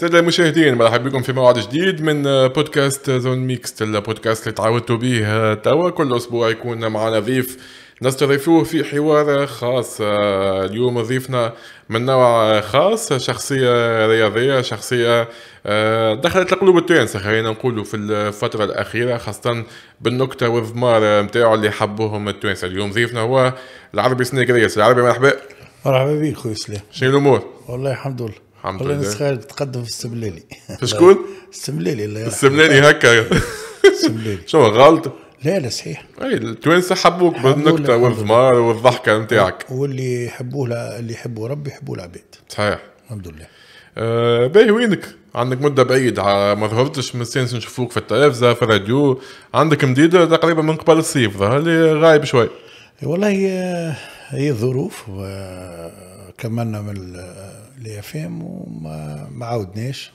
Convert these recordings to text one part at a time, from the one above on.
سيد المشاهدين مرحبا بكم في موعد جديد من آه، بودكاست آه، زون ميكس البودكاست اللي تعودتوا به آه، توا كل اسبوع يكون معنا ضيف نستضيفوه في حوار خاص اليوم ضيفنا من نوع خاص شخصية رياضية شخصية دخلت لقلوب التوانسة خلينا نقولوا في الفترة الأخيرة خاصة بالنكتة والضمار نتاعو اللي حبوهم التوانسة اليوم ضيفنا هو العربي سنيك ريس العربي مرحبا مرحبا بك خويا سليم شنو الأمور؟ والله الحمد لله الحمد لله والله صغير تقدم في السملالي في شكون؟ السملالي الله يرحمه السملالي هكا السملالي شنو غلط؟ لا لا صحيح اي التوانسه حبوك بالنكته والضمار والضحكه نتاعك واللي يحبوه اللي يحبوا ربي يحبوه العباد صحيح الحمد لله آه باهي وينك؟ عندك مده بعيد ما ظهرتش من سنس نشوفوك في التلفزه في الراديو عندك مديده تقريبا من قبل الصيف ظهر لي غايب شوي والله آه، هي الظروف آه، كملنا من ليفام وما ما عاودناش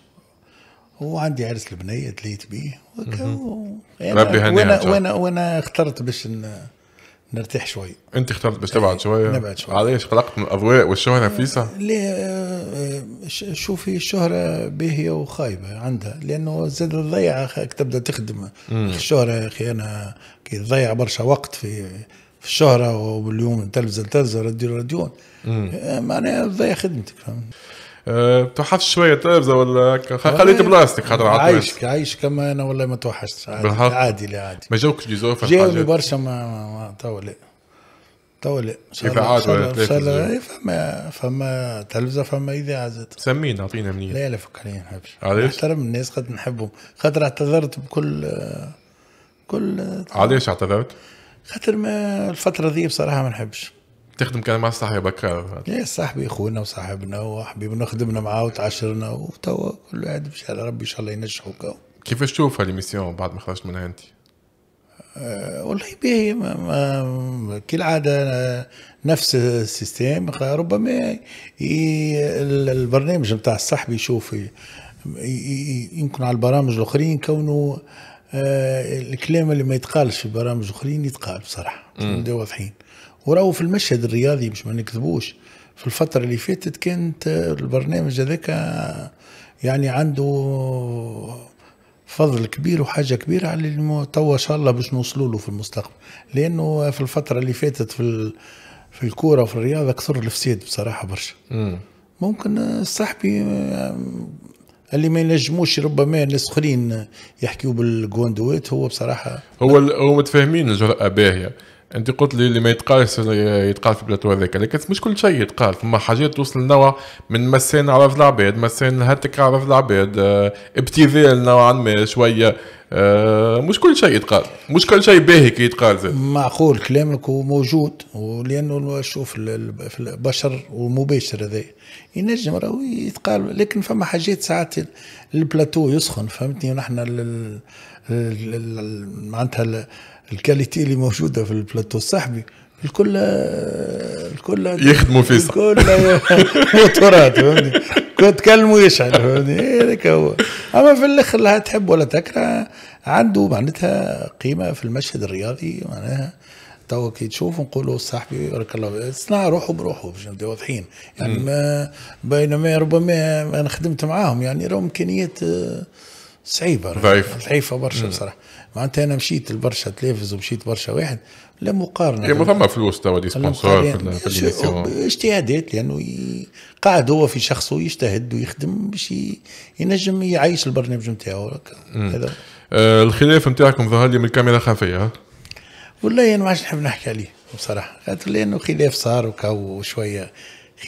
وعندي عرس البنيه دليت بيه و... يعني ربي وانا وانا وانا اخترت باش نرتاح شوي انت اخترت باش تبعد إيه، شويه نبعد شويه علاش قلقت من الاضواء والشهره فيسا؟ لا آه، آه، شوفي الشهره باهيه وخايبه عندها لانه زاد تضيع تبدا تخدم الشهره يا اخي انا كي تضيع برشا وقت في في الشهرة وباليوم تلفزة لتلفزة راديو راديون آه، معناها تضيع خدمتك فهمت آه، توحشت شويه تلفزه ولا خليت بلاستيك خاطر عايش عايش كما انا والله ما توحشتش عادي عادي لا عادي ما جاوكش دي زوفر جاوني برشا ما توا لا توا لا اذاعات ولا تلفزه إيه، فما فما تلفزه فما اذاعه زاد سمينا اعطينا منين لا لا فك ما نحبش علاش نحترم الناس قد نحبهم خاطر اعتذرت بكل كل علاش اعتذرت؟ خاطر ما الفتره ذي بصراحه ما نحبش تخدم كان مع صاحبك يا صاحبي اخونا وصاحبنا وحبيبنا خدمنا معاه وتعشرنا وتوا كل واحد باش ربي ان شاء الله ينجحوا كيفاش تشوف هالميسيون بعد ما خرجت منها انت؟ أه والله باهي كالعاده آه، نفس السيستم ربما البرنامج نتاع الصاحبي يشوف يمكن على البرامج الاخرين كونه آه، الكلام اللي ما يتقالش في برامج اخرين يتقال بصراحه نبداو واضحين وراو في المشهد الرياضي باش ما نكذبوش في الفتره اللي فاتت كانت البرنامج هذاك يعني عنده فضل كبير وحاجه كبيره على اللي توا ان شاء الله باش نوصلوا له في المستقبل لانه في الفتره اللي فاتت في في الكوره وفي الرياضه كثر الفساد بصراحه برشا ممكن صاحبي اللي ما ينجموش ربما الناس اخرين يحكيوا بالجوندويت هو بصراحه هو هو متفاهمين الجرأه باهيه انت قلت لي اللي ما يتقالش يتقال في البلاطو هذاك لكن مش كل شيء يتقال ثم حاجات توصل لنوع من مسان عرف العباد مسان هاتك عرف العباد آه، ابتذال نوعا ما شويه آه، مش كل شيء يتقال مش كل شيء باهي كي يتقال زي. معقول كلامك وموجود ولانه شوف في البشر ومباشر هذا ينجم راهو يتقال لكن فما حاجات ساعات البلاتو يسخن فهمتني ونحن معناتها الكاليتي اللي موجوده في البلاتو الصحبي الكل الكل يخدموا في الكل موتورات فهمتني كنت تكلموا يشعل فهمتني إيه، هذاك هو اما في الاخر لا تحب ولا تكره عنده معناتها قيمه في المشهد الرياضي معناها توا كي تشوف نقولوا صاحبي بارك الله صنع روحه بروحه باش واضحين يعني ما بينما ربما انا خدمت معاهم يعني راهم امكانيات صعيبه ضعيفه ضعيفه برشا بصراحه معناتها انا مشيت لبرشا تلفز ومشيت برشا واحد لا مقارنه يعني ثم فلوس توا دي سبونسور في اجتهادات لانه قاعد هو في شخصه يجتهد ويخدم باش ينجم يعيش البرنامج نتاعو هذا آه الخلاف نتاعكم ظهر لي من الكاميرا خفيه والله انا ما عادش نحب نحكي عليه بصراحه خاطر لانه خلاف صار وكو شويه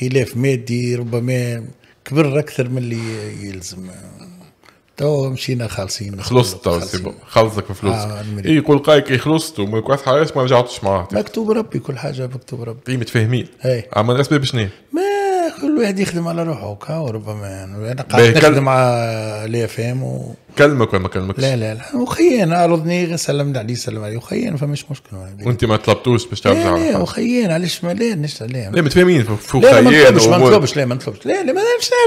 خلاف مادي ربما كبر اكثر من اللي يلزم تو مشينا خالصين خلصت خلصك في فلوسك آه إيه يقول قايك خلصت وما كواس حواس ما رجعتش معاه مكتوب ربي كل حاجه مكتوب ربي اي متفاهمين اما الاسباب شنو ما كل واحد يخدم على روحه كا وربما يعني انا قاعد نخدم مع لي اف ام و... كلمك ولا ما كلمكش؟ لا لا لا وخيان عرضني غير سلمت عليه سلم عليه وخيان فماش مشكل وانت ما طلبتوش باش ترجع لا لا وخيان علاش ما لا نشتغل لا لا متفاهمين فوق خيان لا ما نطلبش ما نطلبش لا ما نطلبش لا لا ما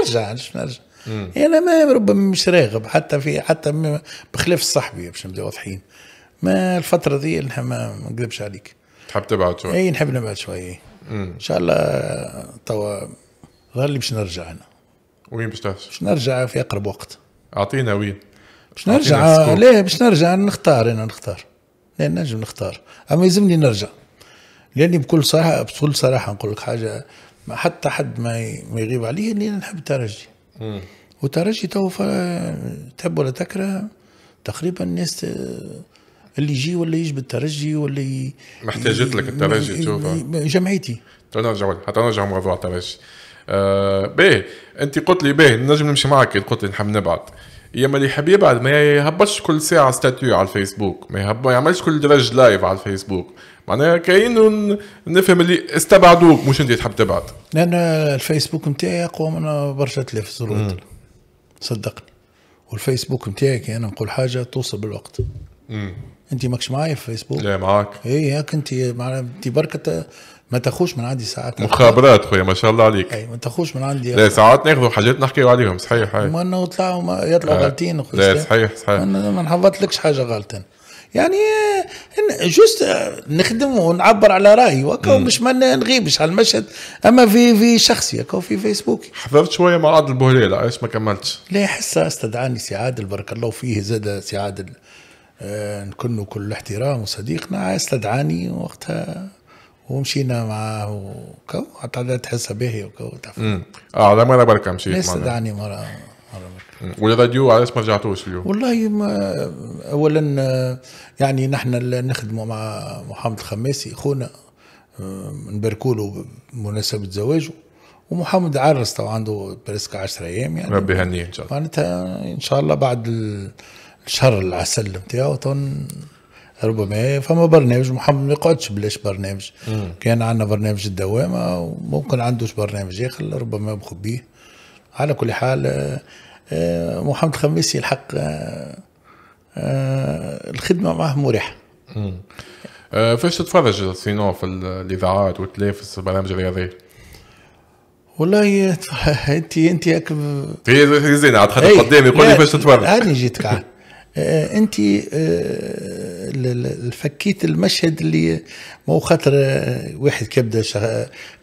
نرجع نرجع انا يعني ما ربما مش راغب حتى في حتى بخلاف صاحبي باش نبدا واضحين ما الفتره ذي نحن ما نكذبش عليك تحب تبعد شويه اي نحب نبعد شويه ان شاء الله توا ظهر لي باش نرجع انا وين باش تهز؟ باش نرجع في اقرب وقت اعطينا وين باش نرجع لا باش نرجع نختار انا نختار لا نجم نختار اما يلزمني نرجع لاني بكل صراحه بكل صراحه نقول لك حاجه حتى حد ما يغيب عليه اني نحب الترجي وترجي تو تحب ولا تكره تقريبا الناس اللي يجي ولا يجبد الترجي ولا ي... محتاجت لك الترجي تشوفها جمعيتي نرجع حتى نرجع موضوع الترجي آه باهي انت قلت لي باهي نجم نمشي معك قلت لي نحب نبعد يا ما اللي يحب يبعد ما يهبطش كل ساعه ستاتيو على الفيسبوك ما يهب... يعملش كل درج لايف على الفيسبوك معناها كاين نفهم اللي استبعدوك مش انت تحب تبعد انا الفيسبوك نتاعي اقوى من برشا تلفزيونات صدقني والفيسبوك نتاعي يعني كي انا نقول حاجه توصل بالوقت مم. انت ماكش معايا في الفيسبوك لا معاك اي هاك انت معناها انت بركه ما تاخوش من عندي ساعات مخابرات خويا ما شاء الله عليك اي ما تاخوش من عندي لا ساعات ناخذوا حاجات نحكيو عليهم صحيح اي ما انه طلعوا يطلعوا آه. غالطين خويا لا صحيح صحيح ما نحضرتلكش حاجه غلطه يعني جوست نخدم ونعبر على رايي وكا مش ما نغيبش على المشهد اما في في شخصي كو في فيسبوك حضرت شويه مع عادل بوهليل علاش ما كملتش؟ لا حصه استدعاني سي عادل بارك الله فيه زاد سي عادل آه نكون كل احترام وصديقنا استدعاني وقتها ومشينا معاه وكو عطاها تحسها باهيه وكو تعرف اه على مره بركه مشيت معاه دعني مره مره والراديو علاش ما رجعتوش اليوم؟ والله ما اولا يعني نحن نخدموا مع محمد الخماسي خونا آه، نباركوا له بمناسبه زواجه ومحمد عرس تو عنده بريسك 10 ايام يعني ربي يهنيه ان شاء الله معناتها ان شاء الله بعد الشهر العسل نتاعو ربما فما برنامج محمد ما يقعدش بلاش برنامج مم. كان عندنا برنامج الدوامه وممكن عندوش برنامج اخر ربما بخبيه على كل حال آه، آه، محمد الخميس الحق آه، الخدمه معه مريحه فاش تتفرج سينو في الاذاعات وتلافس البرامج الرياضيه والله انت انت هيك زين عاد خاطر إيه، قدامي يقول لي فاش تتفرج انا جيتك عاد آه، انت آه، فكيت المشهد اللي مو خاطر آه، واحد كبدا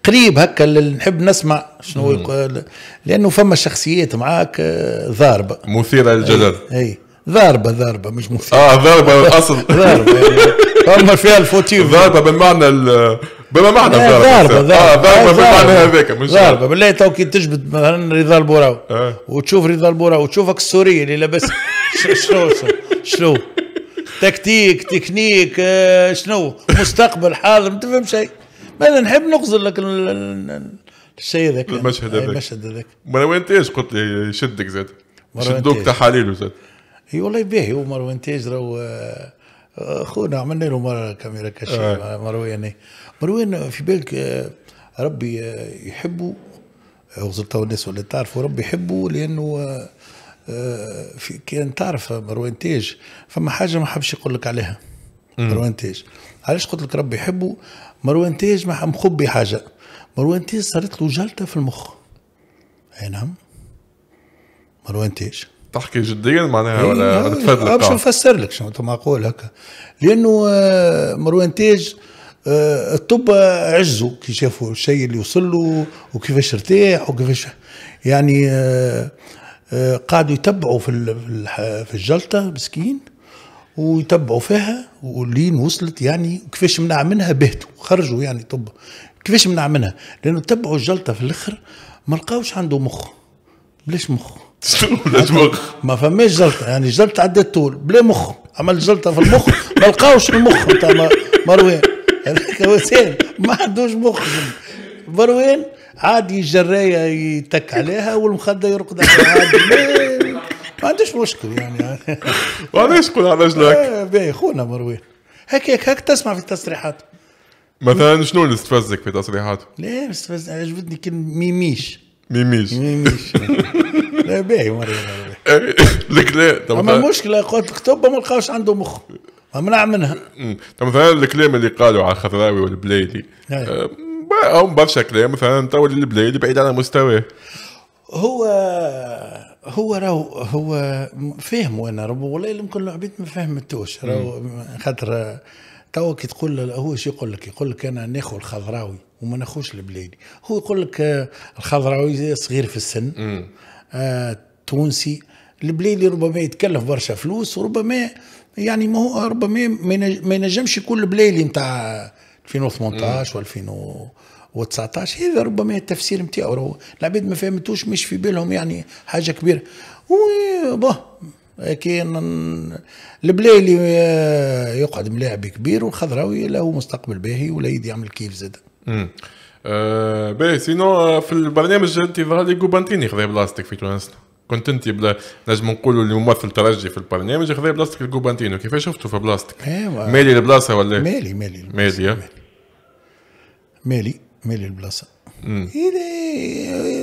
قريب هكا اللي نحب نسمع شنو يقول لانه فما شخصيات معاك ضاربه مثيره للجدل اي, ضاربه ضاربه مش مثيره اه ضاربه الاصل ضاربه فما فيها الفوتيف ضاربه بالمعنى بما معنى ضاربة ضاربة اه ضاربة بالمعنى هذاك مش ضاربة بالله تو كي تجبد مثلا رضا البوراو آه. وتشوف رضا البوراو وتشوفك السوري اللي لابسها شنو شنو تكتيك تكنيك آه، شنو مستقبل حاضر ما تفهم شيء ماذا نحب نغزر لك الشيء ذاك يعني المشهد هذاك المشهد هذاك مروان تاج قلت لي يشدك زاد يشدوك تحاليله زاد اي والله باهي هو مروان تاج راهو آه، آه، خونا عملنا له مره كاميرا كشف مروان يعني مروان في بالك ربي يحبه غزرته الناس ولا تعرفوا ربي يحبه لانه آه، في كان تعرف مروان تاج فما حاجه ما حبش يقول لك عليها مروان تاج علاش قلت لك ربي يحبه مروان تاج ما مخبي حاجه مروان تاج صارت له جلطه في المخ اي نعم مروان تاج تحكي جديا معناها ولا تفضل باش نفسر لك شنو معقول هكا لانه آه، مروان تاج آه، الطب عزوا كي شافوا الشيء اللي وصل له وكيفاش ارتاح وكيفاش يعني قعدوا يتبعوا في في الجلطه مسكين ويتبعوا فيها ولين وصلت يعني كيفاش منع منها بهتوا خرجوا يعني طب كيفاش منع منها لانه تبعوا الجلطه في الاخر ما لقاوش عنده مخ بلاش مخ ما فماش جلطه يعني جلطه عدت طول بلا مخ عمل جلطه في المخ ما لقاوش المخ نتاع مروان هذاك وسام ما عندوش مخ مروان عادي الجرايه يتك عليها والمخده يرقد عليها عادي ما عندوش مشكل يعني وهذا تقول على رجلك باهي خونا مروان هكاك هك تسمع في التصريحات مثلا شنو اللي استفزك في تصريحاته؟ لا استفز عجبتني كلمة ميميش ميميش ميميش لا باهي إيه، لك الكلام اما المشكلة قلت لك توبا ما لقاوش عنده مخ ممنع منها طب مثلا الكلام اللي قالوا على الخضراوي والبلايلي إيه. آه، اقوم بشكل يعني مثلا طول البلاي بعيد على مستواه هو هو راهو هو فاهم انا ربو والله يمكن العباد ما فهمتوش راهو خاطر توا كي تقول هو شو يقول لك يقول لك انا ناخذ الخضراوي وما ناخذش البلادي هو يقول لك آه، الخضراوي صغير في السن آه تونسي البلادي ربما يتكلف برشا فلوس وربما يعني ما هو ربما ما ينجمش يكون البلادي نتاع 2018 و 2000 و19 هذا ربما التفسير نتاعو راهو العباد ما فهمتوش مش في بالهم يعني حاجه كبيره و كان البلاي آه، يقعد ملاعب كبير والخضراوي له مستقبل باهي ولا يدي يعمل كيف زاد امم آه باهي سينو آه، في البرنامج انت ظهر لي كوبانتيني خذا بلاستيك في تونس كنت انت بلا نجم نقولوا اللي ممثل ترجي في البرنامج خذا بلاستيك الكوبانتينو كيف شفته في بلاستيك؟ ايوا مالي البلاصه ولا مالي مالي مالي آه. مالي, مالي. مال البلاصه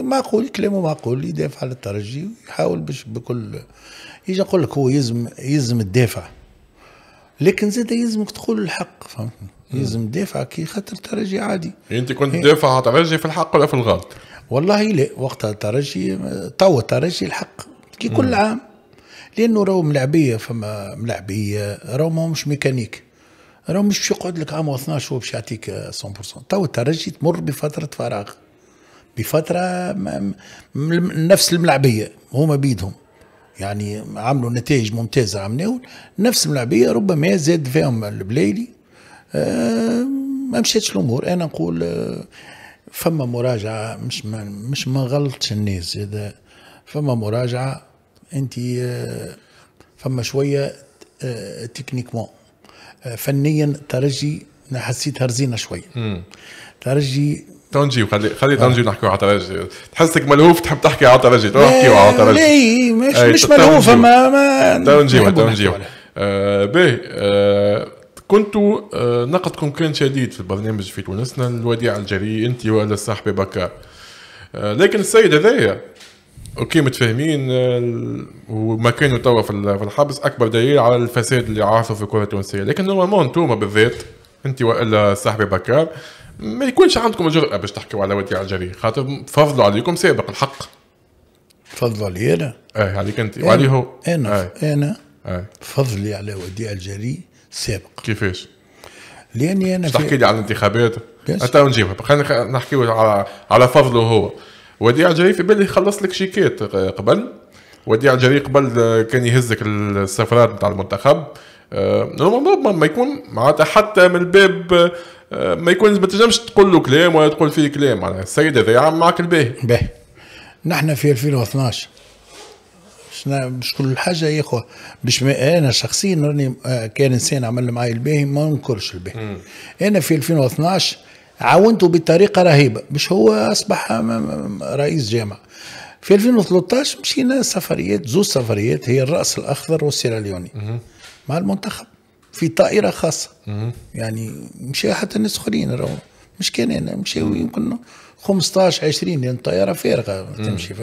معقول كلامه معقول يدافع على الترجي ويحاول باش بكل يجي نقول لك هو يلزم يلزم تدافع لكن زاد يلزمك تقول الحق فهمت يلزم تدافع كي خاطر الترجي عادي يعني انت كنت تدافع إيه. على الترجي في الحق ولا في الغلط؟ والله لا وقتها الترجي توا الترجي الحق كي كل عام لانه راهو ملعبيه فما ملعبيه راهو ماهوش ميكانيك راه مش يقعد لك عام و12 هو باش يعطيك 100% تو الترجي تمر بفتره فراغ بفتره نفس الملعبيه هما بيدهم يعني عملوا نتائج ممتازه ناول نفس الملعبيه ربما زاد فيهم البلايلي آه ما مشاتش الامور انا نقول آه فما مراجعه مش ما مش ما غلطش الناس اذا فما مراجعه انت آه، فما شويه آه، تكنيكمون آه، فنيا ترجي حسيت هرزينا شوي مم. ترجي تونجي وخلي خلي آه. تونجي نحكي على ترجي تحسك ملهوف تحب تحكي على ترجي تو تحكي على ترجي ليه مش مش ملهوف ما ما تونجي تونجي آه باهي آه كنتوا آه نقدكم كان شديد في البرنامج في تونسنا الوديع الجري انت ولا صاحبي بكار آه لكن السيد هذايا اوكي متفاهمين آه، وما كانوا توا في الحبس اكبر دليل على الفساد اللي عاصوا في الكره التونسيه لكن نورمالمون انتوما بالذات انت والا صاحبي بكار ما يكونش عندكم الجرأه باش تحكوا على وديع الجري خاطر فضلوا عليكم سابق الحق فضلوا علي انا؟ ايه عليك انت وعليه هو انا آه. انا آه. فضلي على وديع الجري سابق كيفاش؟ لاني انا تحكي لي على الانتخابات تو نجيبها خلينا نحكيو على على فضله هو وديع جري في بالي خلص لك شيكات آه، قبل وديع جري قبل آه، كان يهزك السفرات نتاع المنتخب نورمالمون آه، ما يكون معناتها حتى من الباب ما يكون ما تنجمش تقول له كلام ولا تقول فيه كلام معناها السيد هذا يعمل معك الباهي باهي نحن في 2012 مش كل حاجه يا اخو باش انا شخصيا راني كان انسان عمل معايا الباهي ما ننكرش الباهي انا في 2012 عاونته بطريقه رهيبه مش هو اصبح رئيس جامعه في 2013 مشينا سفريات زوز سفريات هي الراس الاخضر والسيراليوني مع المنتخب في طائره خاصه يعني مشى حتى الناس اخرين مش كان انا مشاو يمكن 15 20 لان يعني الطياره فارغه تمشي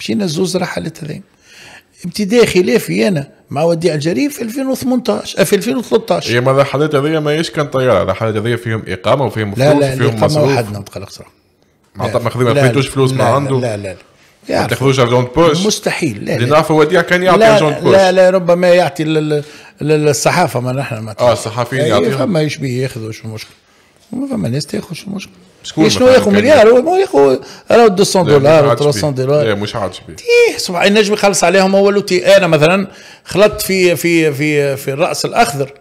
مشينا زوز رحلات هذين ابتداء خلافي انا مع وديع الجريف في 2018 آه، في 2013 هي ما الرحلات هذيا ماهيش كان طياره الرحلات هذيا فيهم اقامه وفيهم فلوس لا لا وفيهم مصروف وحدنا ما تقلقش معناتها ما فيتوش فلوس ما عنده لا لا لا ما تاخذوش ارجون بوش مستحيل لا لا نعرفوا وديع كان يعطي ارجون بوش لا لا ربما يعطي للصحافه ما نحن ما اه الصحافيين إيه، يعطيهم فما يشبه ياخذوا شو المشكله فما ناس تاخذ شو المشكل شكون شنو ياخذ مليار هو ياخذ راه 200 دولار 300 دولار لا مش عاد ايه صباح النجم يخلص عليهم هو لوتي انا مثلا خلطت في في في في الراس الاخضر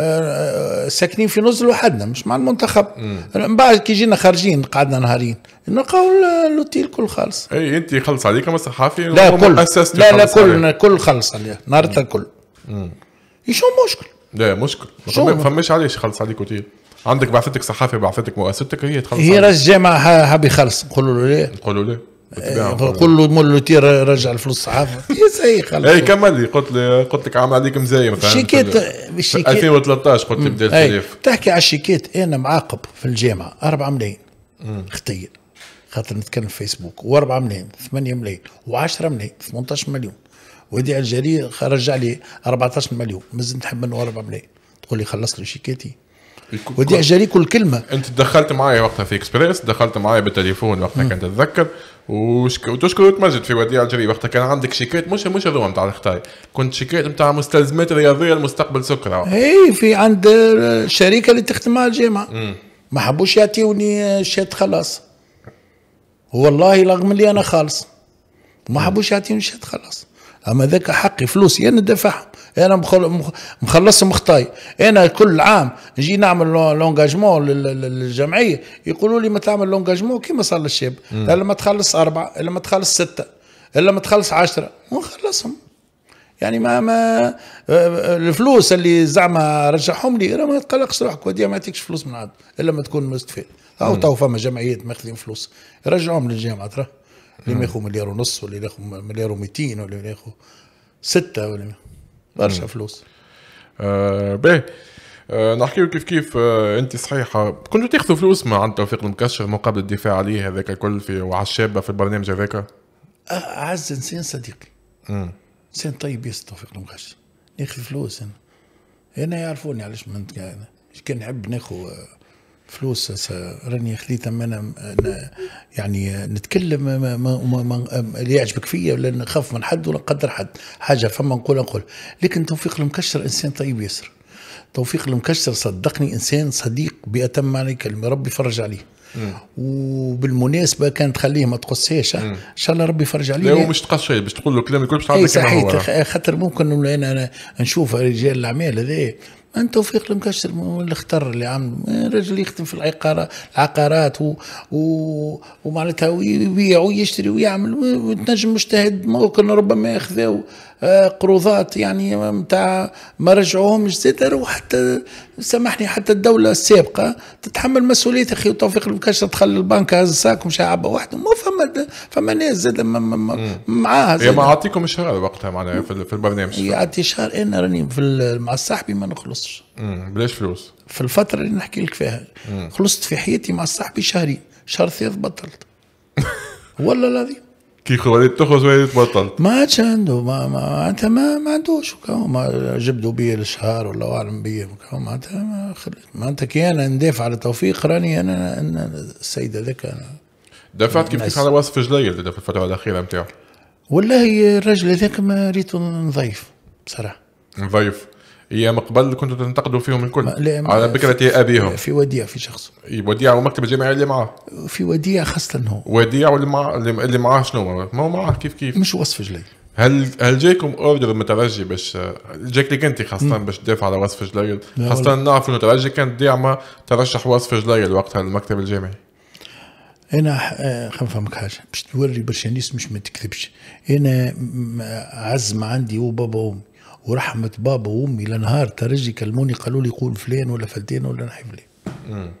آه، آه، ساكنين في نزل وحدنا مش مع المنتخب من بعد كي جينا خارجين قعدنا نهارين نلقاو اللوتي الكل خالص اي انت خلص عليك كما صحافي لا كل لا لا كل كل خلص عليه نهار الكل شو مشكل لا مشكل ما فماش علاش خلص عليك اوتيل عندك بعثتك صحافي بعثتك مؤسستك هي تخلص هي رجع معها حاب يخلص نقول له ليه نقول له ليه إيه، قول له مول تير رجع الفلوس الصحافه يا سي خلص اي كمل لي قلت لي قلت لك عامل عليك مزايم الشيكات الشيكات 2013 قلت لي بدا إيه، تلف تحكي على الشيكات انا معاقب في الجامعه 4 ملايين خطير خاطر نتكلم في فيسبوك و4 ملايين 8 ملايين و10 ملايين 18 مليون ودي الجري رجع لي 14 مليون مازلت نحب منه 4 ملايين تقول لي خلص لي شيكاتي ودي اجري كل كلمه انت دخلت معايا وقتها في اكسبريس دخلت معايا بالتليفون وقتها كنت اتذكر وشك... وتشكر وتمجد في وديع الجري وقتها كان عندك شيكات مش مش هذوما نتاع الختاي كنت شيكات نتاع مستلزمات رياضيه لمستقبل سكر اي في عند الشركه اللي تخدم مع الجامعه ما حبوش يعطيوني شات خلاص والله رغم اللي انا خالص ما حبوش يعطيوني شات خلاص اما ذاك حقي فلوسي انا دفعهم انا مخلصهم خطاي انا كل عام نجي نعمل لونجاجمون للجمعيه يقولوا لي ما تعمل لونجاجمون كيما صار للشاب الا ما تخلص اربعه الا ما تخلص سته الا ما تخلص عشرة ونخلصهم يعني ما ما الفلوس اللي زعما رجعهم لي ما تقلقش روحك ودي ما يعطيكش فلوس من عاد الا ما تكون مستفيد او تو فما جمعيات ماخذين فلوس يرجعوهم للجامعه ترى اللي ياخذوا مليار ونص واللي ياخذوا مليار و200 واللي ياخذوا سته واللي برشا فلوس آه باهي آه نحكيو كيف كيف آه انت صحيحه كنتوا تاخذوا فلوس مع عند توفيق المكشر مقابل الدفاع عليه هذاك الكل في وعلى الشابه في البرنامج هذاك اعز انسان صديقي انسان طيب ياسر توفيق المكشر ناخذ فلوس انا انا يعرفوني علاش من كان نحب ناخذ آه، فلوس راني خليتها انا يعني نتكلم ما ما ما اللي يعجبك فيا ولا نخاف من حد ولا نقدر حد حاجه فما نقول نقول لكن توفيق المكشر انسان طيب ياسر توفيق المكشر صدقني انسان صديق باتم معنى الكلمه ربي يفرج عليه وبالمناسبه كانت تخليه ما تقصهاش ان شاء الله ربي يفرج عليه لا هو مش تقص شيء باش تقول له الكلام الكل باش تعطيك صحيح خاطر ممكن انا نشوف رجال الاعمال هذا انت توفيق المكشر اللي اختار اللي عمل رجل يخدم في العقارات العقارات و... و... ومعناتها ويبيع ويشتري ويعمل وتنجم مجتهد ممكن ربما ياخذه قروضات يعني نتاع ما رجعوهمش زاد وحتى سامحني حتى الدوله السابقه تتحمل مسؤوليه اخي وتوفيق المكاش دخل البنك هز ساك ومشى عبى وحده ما فما فما ناس زاد معاها زاد ما عطيكم الشهر وقتها معناها في البرنامج يعطي شهر انا راني في مع صاحبي ما نخلصش بلاش فلوس في الفتره اللي نحكي لك فيها خلصت في حياتي مع صاحبي شهرين شهر ثلاث بطلت والله العظيم كي خوليت تخرج وين تبطلت ما عادش عنده ما معناتها ما, ما عندوش ما جبدوا بيا الشهر ولا اعلم بيا معناتها ما خليت معناتها كي انا ندافع على توفيق راني انا, أنا السيد هذاك انا دافعت كيف كيف على وصف جليل في الفتره الاخيره نتاعو والله الراجل هذاك ما ريته نظيف بصراحه نظيف ايام قبل كنتوا تنتقدوا فيهم الكل على فكره ابيهم في وديع في شخص وديع والمكتب الجامعي اللي معاه في وديع خاصه هو وديع واللي معاه اللي معاه شنو ما هو معاه كيف كيف مش وصف جلي هل هل جايكم اوردر مترجي باش جاك لك انت خاصه باش تدافع على وصف جلايل خاصه نعرف انه ترجي كانت داعمه ترشح وصف جلايل وقتها للمكتب الجامعي انا آه، خلينا نفهمك حاجه باش توري برشانيس مش ما تكذبش انا عز ما عندي وبابا وام ورحمه بابا وامي لنهار ترجي كلموني قالوا لي قول فلان ولا فلتين ولا نحي فلان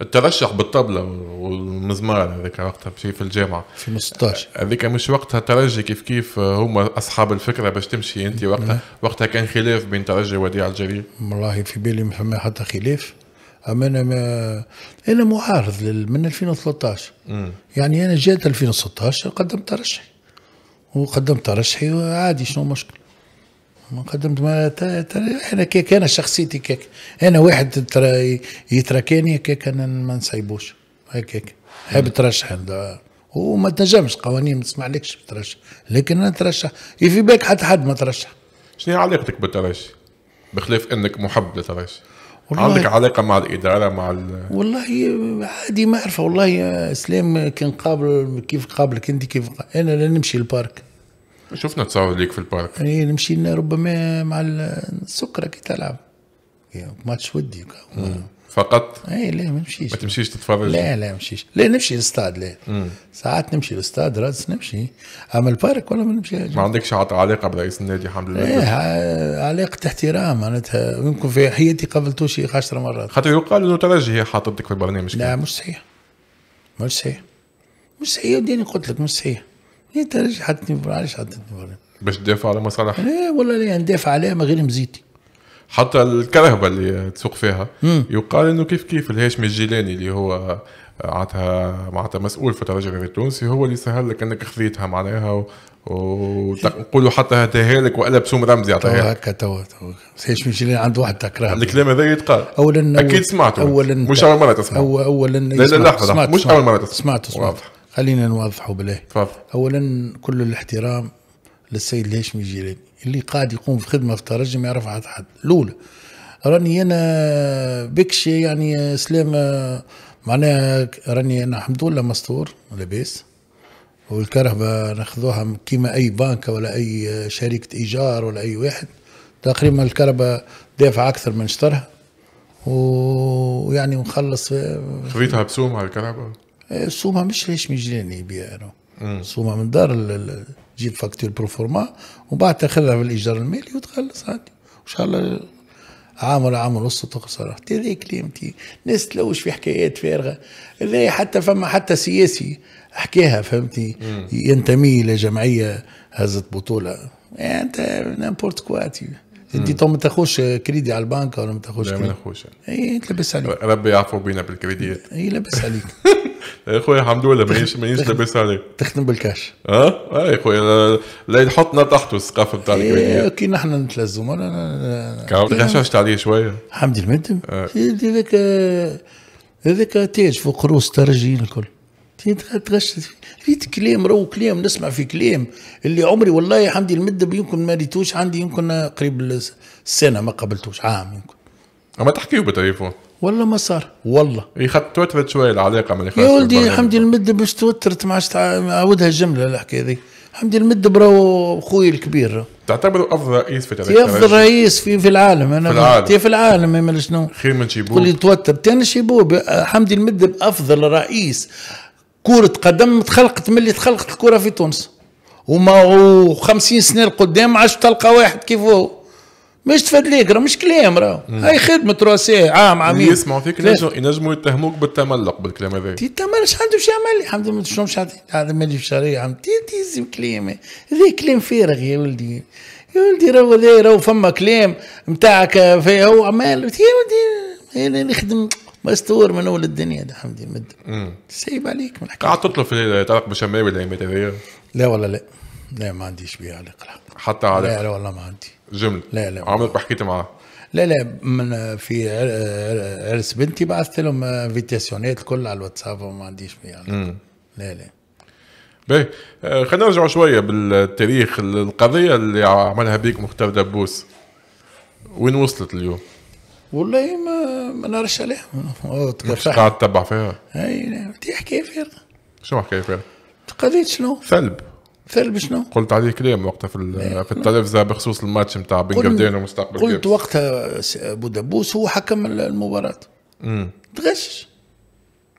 الترشح بالطبلة والمزمار هذاك وقتها بشي في الجامعة في 16 هذيك مش وقتها ترجي كيف كيف هما أصحاب الفكرة باش تمشي أنت وقتها وقتها كان خلاف بين ترجي ووديع الجرير والله في بالي ما فما حتى خلاف أما أنا ما أنا معارض من 2013 مم. يعني أنا جات 2016 قدمت ترشح وقدمت ترشحي وعادي شنو مشكل ما قدمت ما انا كيك انا شخصيتي كيك انا واحد يتركني كيك انا ما نسيبوش هكاك حاب ترشح وما تنجمش قوانين ما تسمحلكش ترشح لكن انا ترشح في بالك حتى حد ما ترشح شنو علاقتك بالترشي بخلاف انك محب للترشي عندك علاقه مع الاداره مع ال... والله عادي ما اعرف والله سلام كان قابل كيف قابلك انت كيف انا لا نمشي البارك شفنا تصاور ليك في البارك اي نمشي لنا ربما مع السكره كي تلعب ماتش ودي فقط؟ اي لا ما نمشيش ما تمشيش تتفرج؟ لا لا ما نمشيش لا نمشي للاستاد لا ساعات نمشي للاستاد راس نمشي اما البارك ولا ما نمشيش ما عندكش علاقه برئيس النادي الحمد لله ايه علاقه احترام معناتها يمكن في حياتي قابلته شي 10 مرات خاطر يقال انه ترجي هي حاطتك في البرنامج لا مش صحيح مش صحيح مش صحيح وديني قلت لك مش صحيح هي إيه، ترجي حطتني علاش حطتني باش تدافع على مصالح؟ لا إيه، والله لا يعني ندافع عليها من غير مزيتي حتى الكرهبه اللي تسوق فيها مم. يقال انه كيف كيف الهاشمي الجيلاني اللي هو معناتها معناتها مسؤول في الترجي التونسي هو اللي سهل لك انك خذيتها معناها ونقولوا حتى هاتها لك والا بسوم رمزي عطاها هكا توا تو هاشمي الجيلاني عنده واحد تكره الكلام هذا يتقال اولا اكيد سمعته اولا مش اول مره تسمع أو اولا لا لا لحظه مش اول مره تسمع سمعته سمعته خلينا نوضحه بالله تفضل اولا كل الاحترام للسيد الهاشمي الجيلاني اللي قاعد يقوم في خدمه في الترجي ما يعرف حد حد الاولى راني انا بكش يعني سلامه معناها راني انا الحمد لله مستور لاباس والكرهبة ناخذوها كيما اي بنك ولا اي آه، شركه ايجار ولا اي واحد تقريبا الكرهبة دافع اكثر من اشترها ويعني ونخلص آه، خذيتها بسومها الكرهبة السومه آه، مش هاشمي جيلاني انا سومه من دار جيب فاكتور بروفورما ومن بعد تاخذها في الايجار المالي وتخلص عادي ان شاء الله عام ولا عام ونص تخسرها هذه كلمتي ناس تلوش في حكايات فارغه لا حتى فما حتى سياسي حكاها فهمتني ينتمي الى جمعيه هزت بطوله يعني انت نامبورت كواتي انت تو ما تاخذش كريدي على البنك ولا ما تاخذش لا ما ناخذش اي لاباس عليك ربي يعفو بينا بالكريديات اي لاباس عليك يا اخويا الحمد لله مانيش مانيش لاباس عليك تخدم بالكاش اه اي اخويا لا يحطنا تحته السقف بتاع إيه، الكريديات كي نحن نتلزم مره غششت عليه شويه حمدي المدم آه. هذاك هذاك تاج فوق روس الترجيين الكل ترشد في كلام رو كلام نسمع في كلام اللي عمري والله حمدي المدب يمكن ما ريتوش عندي يمكن قريب السنه ما قابلتوش عام يمكن اما تحكيو بالتليفون والله ما صار والله يخط توترت شويه العلاقه من يا ولدي حمدي المدب باش توترت ما عادش عاودها الجمله الحكايه ذي حمدي المدب راهو خويا الكبير تعتبره افضل رئيس في تاريخ افضل رئيس في في العالم انا في العالم في العالم ما شنو خير من شيبوب اللي توتر تاني شيبوب حمدي المدب افضل رئيس كرة قدم تخلقت ملي تخلقت الكرة في تونس وما 50 سنة لقدام عادش تلقى واحد كيفو مش تفدليك راه مش كلام راه هاي خدمة رؤساء عام عامين يسمعوا فيك ينجموا يتهموك بالتملق بالكلام هذا شحال عنده باش يعمل عمد عمد شنو مش هذا مالي في تي تي تيزم كلام هذا كلام فارغ يا ولدي يا ولدي راهو هذا راهو فما كلام نتاعك في هو عمال يا ولدي نخدم مستور من اول الدنيا ده حمدي مد سيب عليك من الحكايه قعدت تطلب في تعلق بشمامي لا ولا لا لا ما عنديش بيه علاقه حتى علاقه لا لا والله ما عندي جمله لا لا عمرك ما حكيت معاه لا لا من في عرس بنتي بعثت لهم انفيتاسيونات الكل على الواتساب وما عنديش بيه علاقه لا لا باهي خلينا نرجعوا شويه بالتاريخ القضيه اللي عملها بيك مختار دبوس وين وصلت اليوم؟ والله ما ما نعرفش عليها آه، مش قاعد تتبع فيها اي دي حكايه فيها شنو حكايه فيها؟ قضيه شنو؟ ثلب ثلب شنو؟ قلت عليه كلام وقتها في إيه. في التلفزه بخصوص الماتش نتاع بن قردان ومستقبل قلت جيبس. وقتها ابو دبوس هو حكم المباراه امم تغشش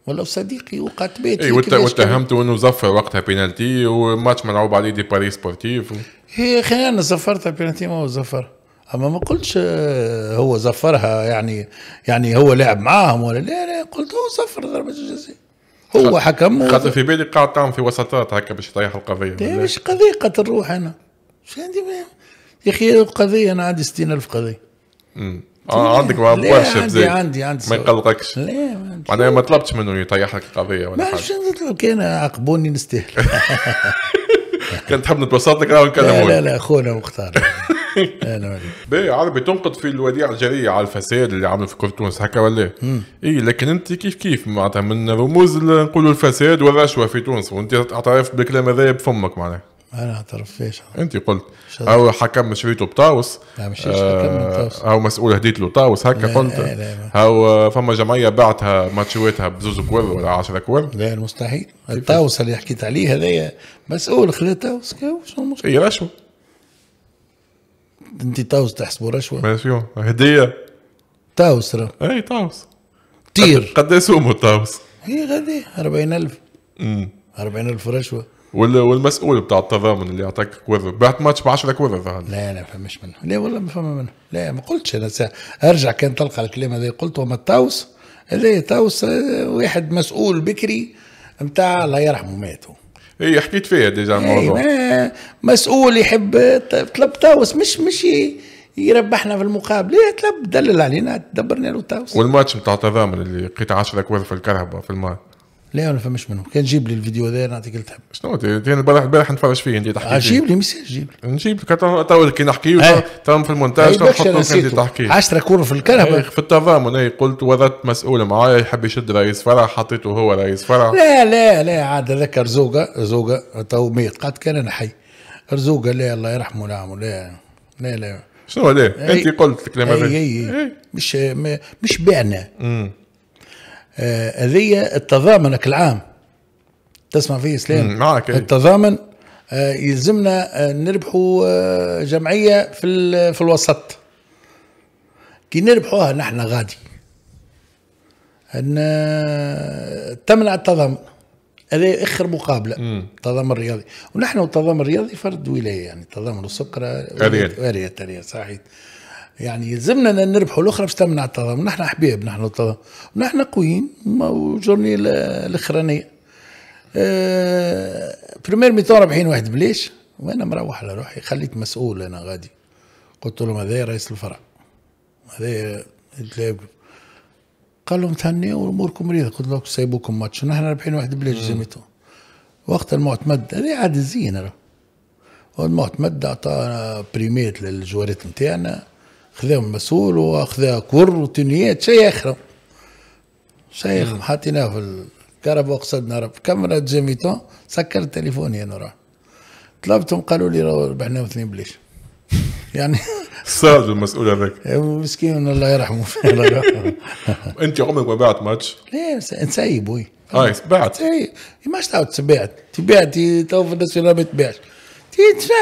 ولو صديقي وقعت بيتي اي واتهمته انه زفر وقتها بينالتي وماتش ملعوب عليه دي باري سبورتيف و... هي خلينا زفرت البينالتي ما هو زفر اما ما قلتش آه، هو زفرها يعني يعني هو لعب معاهم ولا لا لا قلت هو زفر ضربه الجزاء هو حكم خاطر في بالي قاعد تعمل في وسطات هكا باش يطيح القضيه إيه، مش قضيه قتل روح انا مش عندي يا اخي قضيه انا عندي 60000 قضيه اه عندك برشا عندي عندي عندي ما يقلقكش لا معناها ما طلبتش منه يطيح لك القضيه ولا حاجه ما نطلب كان عاقبوني نستاهل كان تحب نتبسط لك نكلمه لا لا لا خونا مختار باهي عربي تنقد في الوديع الجاريه على الفساد اللي عمل في كره تونس هكا ولا اي لكن انت كيف كيف معناتها من رموز نقولوا الفساد والرشوه في تونس وانت اعترفت بالكلام هذايا بفمك معناها انا اعترف فيش انت قلت او حكم شريته بطاوس لا مش آه او مسؤول هديت له طاوس هكا قلت لا لا او فما جمعيه بعتها ماتشواتها بزوز كور ولا 10 كور لا مستحيل الطاوس اللي حكيت عليه هذايا مسؤول خلاه طاوس شنو المشكل اي رشوه انت تاوس تحسبه رشوه ما شو هديه تاوس را اي تاوس طير قد يسوموا تاوس؟ هي غادي 40000 امم 40000 رشوه وال... والمسؤول بتاع التضامن اللي اعطاك كوذا بعت ماتش ب 10 كوذا لا لا ما فهمش منه لا والله ما فهم منه لا ما قلتش انا ارجع كان تلقى الكلام هذا قلت وما تاوس هذا تاوس آه، واحد مسؤول بكري نتاع الله يرحمه مات اي حكيت فيها ديجا إيه، الموضوع ايه مسؤول يحب طلب تاوس مش مش يربحنا في المقابل ايه طلب دلل علينا دبرنا له تاوس والماتش نتاع التضامن اللي لقيت 10 كوارث في الكهرباء في الماتش لا انا فهمش منهم كان جيب لي الفيديو هذا نعطيك تحب شنو يعني البارح البارح نتفرج فيه انت تحكي آه، جيب لي ميساج جيب لي نجيب لك تو كي نحكي إيه. تو في المونتاج إيه، تو نحطه انت تحكي 10 كور في الكهرباء إيه، في التضامن اي قلت وردت مسؤول معايا يحب يشد رئيس فرع حطيته هو رئيس فرع لا لا لا عاد هذاك رزوقه رزوقه تو ميت قد كان انا حي رزوقه لا الله يرحمه نعمه لا لا لا شنو لا انت قلت الكلام هذا اي اي مش مش بعنا آه، هذه التضامنك العام تسمع فيه اسلام معك التضامن آه، يلزمنا آه، نربحوا جمعيه في في الوسط كي نربحوها نحن غادي ان تمنع التضامن هذا اخر مقابله التضامن الرياضي ونحن التضامن الرياضي فرد ولايه يعني التضامن السكره اريات اريات صحيح يعني يلزمنا نربحوا الاخرى باش تمنع التضامن نحن احباب نحن التضامن نحن قويين وجورني الاخرانيه أه بريمير ميتون رابحين واحد بليش وانا مروح على روحي خليت مسؤول انا غادي قلت لهم هذا رئيس الفرع هذا قال لهم تهني اموركم مريضه قلت لهم سيبوكم ماتش نحن رابحين واحد بليش ميتون وقت المعتمد هذا عاد الزين المعتمد اعطى بريميت للجوارات نتاعنا خذاهم مسؤول واخذا كر وتنيات شيء شيء اخر نعم. حطيناه في الكهرباء وقصدنا رب كاميرا جيميتو سكرت تليفوني انا راه طلبتهم قالوا لي راه ربحنا اثنين بليش يعني صاد المسؤول هذاك مسكين الله يرحمه انت عمرك ما بعت ماتش؟ لا نسيب وي اه بعت اي ماش تعاود تبعت تبعت تو في الناس ما تبيعش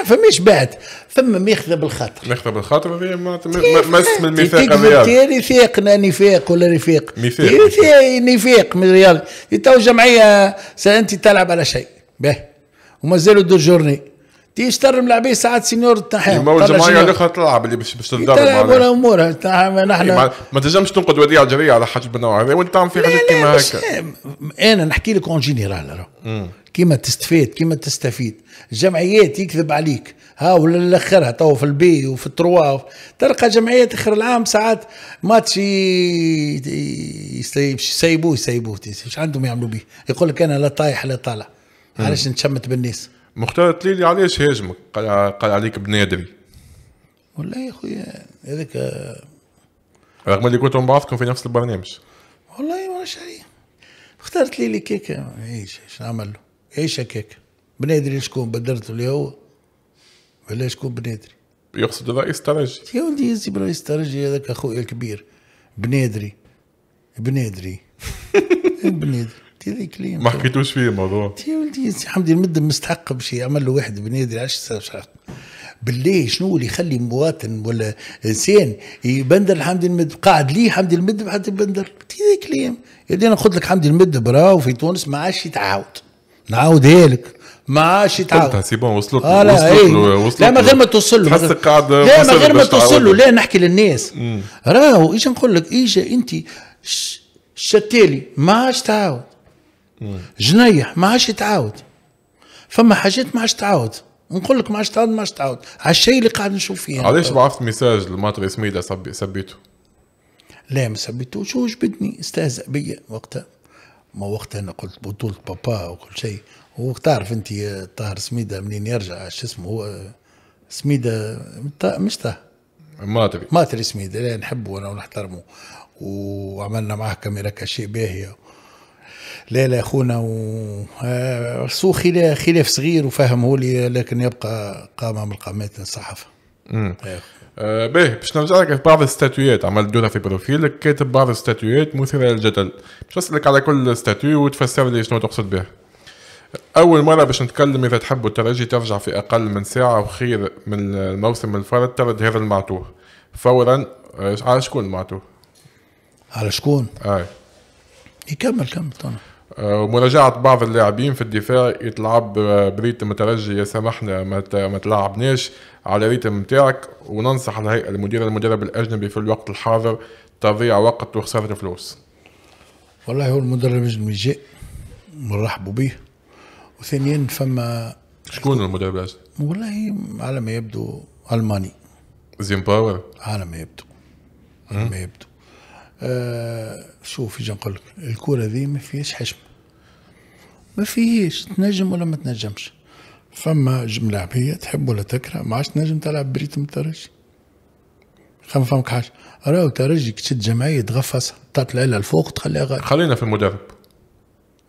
فماش بعد فما ماخذه بالخاطر ماخذه بالخاطر ما مس من الميثاق الرياضي رفاقنا نفاق ولا رفيق ميثاق نفاق من الرياضي تو جمعيه سنتي تلعب على شيء باهي ومازالوا دور جورني تيشتر ملاعبيه ساعات سينيور تنحيهم ما الجمعيه الاخرى تلعب اللي باش باش تلعب ولا امورها نحن إيه، ما تنجمش تنقد وديعه الجريه على حاجه بالنوع هذا وانت تعمل في حاجات كيما هكا انا نحكي لك اون جينيرال كيما تستفاد كيما تستفيد الجمعيات يكذب عليك ها ولا لاخرها تو في البي وفي التروا تلقى جمعيات اخر العام ساعات ماتش يسيبوه يسيبوه مش عندهم يعملوا به يقول لك انا لا طايح لا طالع علاش نتشمت بالناس مختار تليلي علاش هاجمك قال, عليك بنادري والله يا خويا هذاك رغم اللي كنتم بعضكم في نفس البرنامج والله ما عارف مختار تليلي كيكه ايش نعمل له ايش هكاك بنادري شكون بدرت اللي هو ولا شكون بنادري يقصد الرئيس ترجي يا ولدي يزي برئيس ترجي هذاك اخويا الكبير بنادري بنادري إيه بنادري كلام ما حكيتوش فيه الموضوع يا ولدي سي حمدي المد مستحق بشي عمل له واحد بنادري عشر ساعات بالله شنو اللي يخلي مواطن ولا انسان يبندر حمدي المد قاعد ليه حمدي المد حتى يبندر هذا كلام يعني انا قلت لك حمدي المد براو في تونس ما عادش يتعاود نعاود لك ما عادش يتعاود سي بون وصلت له آه لا وصلت ايه. وصلت لا من غير ما توصل له لا من غير ما توصل له لا نحكي للناس راهو ايش نقول لك ايش انت شتالي ما عادش تعاود جنيح ما عادش يتعاود فما حاجات ما عادش تعاود نقول لك ما عادش تعاود ما عادش تعاود على الشيء اللي قاعد نشوف فيه علاش بعثت ميساج لماتر اسميدا سبيته لا ما سبيتوش وجبدني استهزأ بيا وقتها ما وقت انا قلت بطوله بابا وكل شيء وتعرف انت طاهر سميده منين يرجع شو اسمه هو سميده مش طاهر ماتري ماتري سميده لا نحبه انا ونحترمه وعملنا معاه كاميرا كاشي باهيه لا لا اخونا و... خلاف صغير وفهمه لي لكن يبقى قامه من قامات الصحافه. باهي باش نرجع لك في بعض الستاتويات عملت دونا في بروفيلك كاتب بعض الستاتويات مثيرة للجدل باش نسألك على كل ستاتو وتفسر لي شنو تقصد به أول مرة باش نتكلم إذا تحبوا الترجي ترجع في أقل من ساعة وخير من الموسم الفرد ترد هذا المعتوه فورا على شكون المعتوه؟ على شكون؟ اي يكمل كمل طبعا آه، ومراجعة بعض اللاعبين في الدفاع يتلعب آه، بريتم مترجي يا سامحنا ما تلعبناش على ريتم متاعك وننصح الهيئة المديرة المدرب الأجنبي في الوقت الحاضر تضيع وقت وخسارة فلوس والله هو المدرب الأجنبي جاء نرحبوا به وثانيا فما شكون المدرب الأجنبي؟ والله على ما يبدو ألماني زيمباور على ما يبدو على ما يبدو آه شوف ايش نقول لك الكره ذي ما فيهاش حشم ما فيهاش تنجم ولا ما تنجمش فما هي تحب ولا تكره ما عادش تنجم تلعب بريتم الترجي خم فمك حاجه راهو ترجي كي تشد جمعيه تغفص تطلع لها الفوق تخليها غير خلينا في المدرب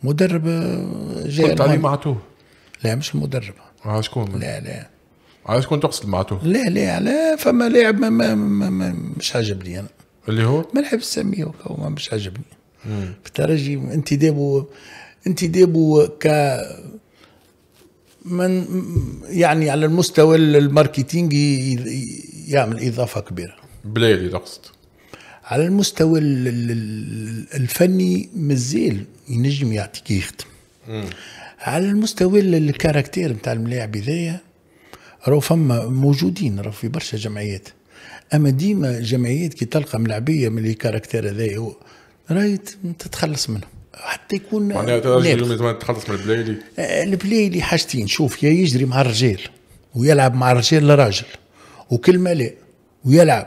مدرب آه، جاي قلت عليه معتوه لا مش المدرب على شكون لا لا على شكون تقصد معتوه لا لا لا فما لاعب ما, ما, ما, ما مش عاجبني انا اللي هو ما نحب نسميه هو مش عاجبني في الترجي انت انتدابه ك من يعني على المستوى الماركتينغ يعمل اضافه كبيره بلايلي تقصد على المستوى الفني مازال ينجم يعطيك يخدم على المستوى الكاركتير نتاع الملاعب هذايا راهو فما موجودين راهو في برشا جمعيات اما ديما الجمعيات كي تلقى ملعبيه من الكاركتير هذايا راهي تتخلص منهم حتى يكون معناها لازم تخلص من البلايلي آه، البلايلي حاجتين شوف يا يجري مع الرجال ويلعب مع الرجال لراجل وكلمه لا ويلعب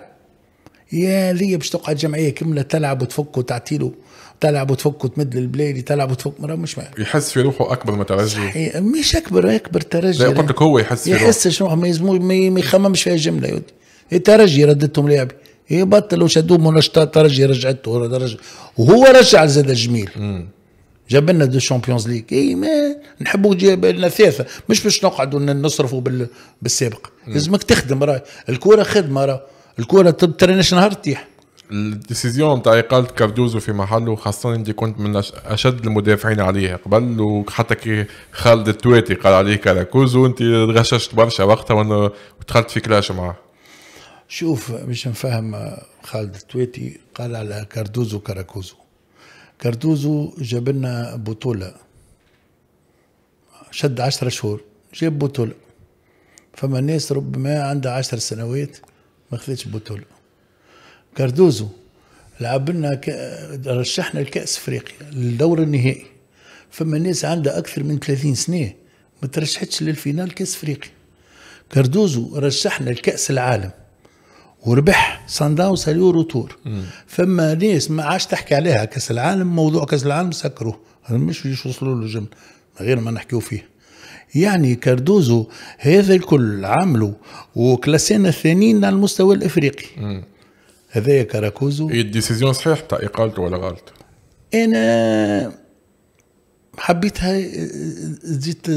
يا ذي باش تقعد جمعيه كامله تلعب وتفك وتعطيله تلعب وتفك وتمد للبلايلي تلعب وتفك راه مش معنى يحس في روحه اكبر من صحيح مش اكبر اكبر ترجي لا قلت لك هو يحس في روحه يحس شنو ما يلزموش ما يخممش فيها جمله يودي الترجي إيه ردتهم لعبي يبطلوا إيه شدوه منشطات ترجي رجعته رجع. وهو رجع زاد الجميل جاب لنا دو شامبيونز ليغ اي ما نحبوا جاب لنا ثلاثه مش باش نقعدوا نصرفوا بال... بالسابق لازمك تخدم راه الكوره خدمه راه الكوره تريناش نهار تطيح الديسيزيون تاع اقاله كاردوزو في محله خاصه انت كنت من اشد المدافعين عليها قبل وحتى كي خالد التواتي قال عليه كاراكوزو انت غششت برشا وقتها ودخلت في كلاش معاه شوف مش نفهم آه، خالد التويتي قال على كاردوزو كاراكوزو كاردوزو جاب لنا بطولة شد عشرة شهور جاب بطولة فما ناس ربما عندها عشر سنوات ما خذتش بطولة كاردوزو لعب لنا ك... رشحنا الكأس افريقيا للدور النهائي فما ناس عندها أكثر من 30 سنة ما ترشحتش للفينال كأس افريقيا كاردوزو رشحنا الكأس العالم وربح سان داونز اليورو تور فما ناس ما عادش تحكي عليها كاس العالم موضوع كاس العالم سكروه مش باش وصلوا له جمل غير ما نحكيو فيه يعني كاردوزو هذا الكل عملوا وكلاسينا الثانيين على المستوى الافريقي هذايا كاراكوزو إيه، الديسيزيون صحيح تاع اقالته ولا غلط؟ انا حبيتها زدت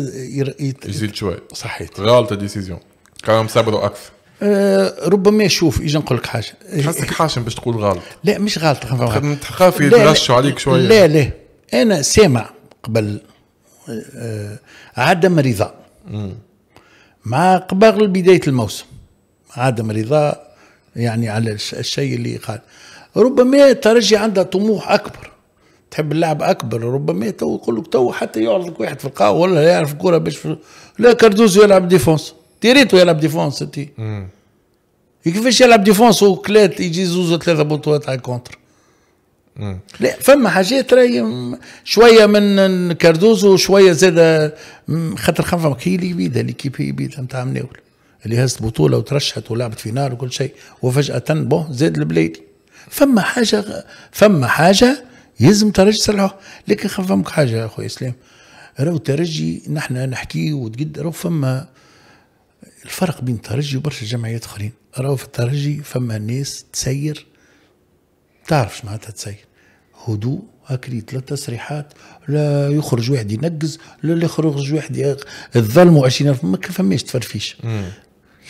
يزيد شوي صحيت غلط الديسيزيون كان صبروا اكثر آه، ربما يشوف اجا نقول لك حاجه حاسك حاشم باش تقول غلط لا مش غلط خافي يدرشوا عليك شويه لا لا انا سامع قبل آه، عدم رضا مع قبل بدايه الموسم عدم رضا يعني على الشيء اللي قال ربما ترجي عندها طموح اكبر تحب اللعب اكبر ربما تو يقول لك تو حتى يعرضك واحد في القهوه ولا يعرف كوره باش لا كاردوزو يلعب ديفونس ريتو يلعب ديفونس تي كيفاش يلعب ديفونس وكلات يجي زوز ثلاثه بطولات على الكونتر لا فما حاجات راهي شويه من كاردوزو وشويه زاد خاطر خاف هي اللي بيدها كيب هي بيدها نتاع مناول اللي هزت بطوله وترشحت ولعبت في نار وكل شيء وفجاه بون زاد البلايلي فما حاجه فما حاجه يلزم ترجي تصلحوها لكن خاف حاجه يا خويا اسلام راهو الترجي نحن نحكي وتقد راهو فما الفرق بين الترجي وبرشا جمعيات اخرين راهو في الترجي فما ناس تسير تعرفش معناتها تسير هدوء هكريت ثلاث تصريحات لا يخرج واحد ينقز لا يخرج واحد الظلموا الف ما فماش تفرفيش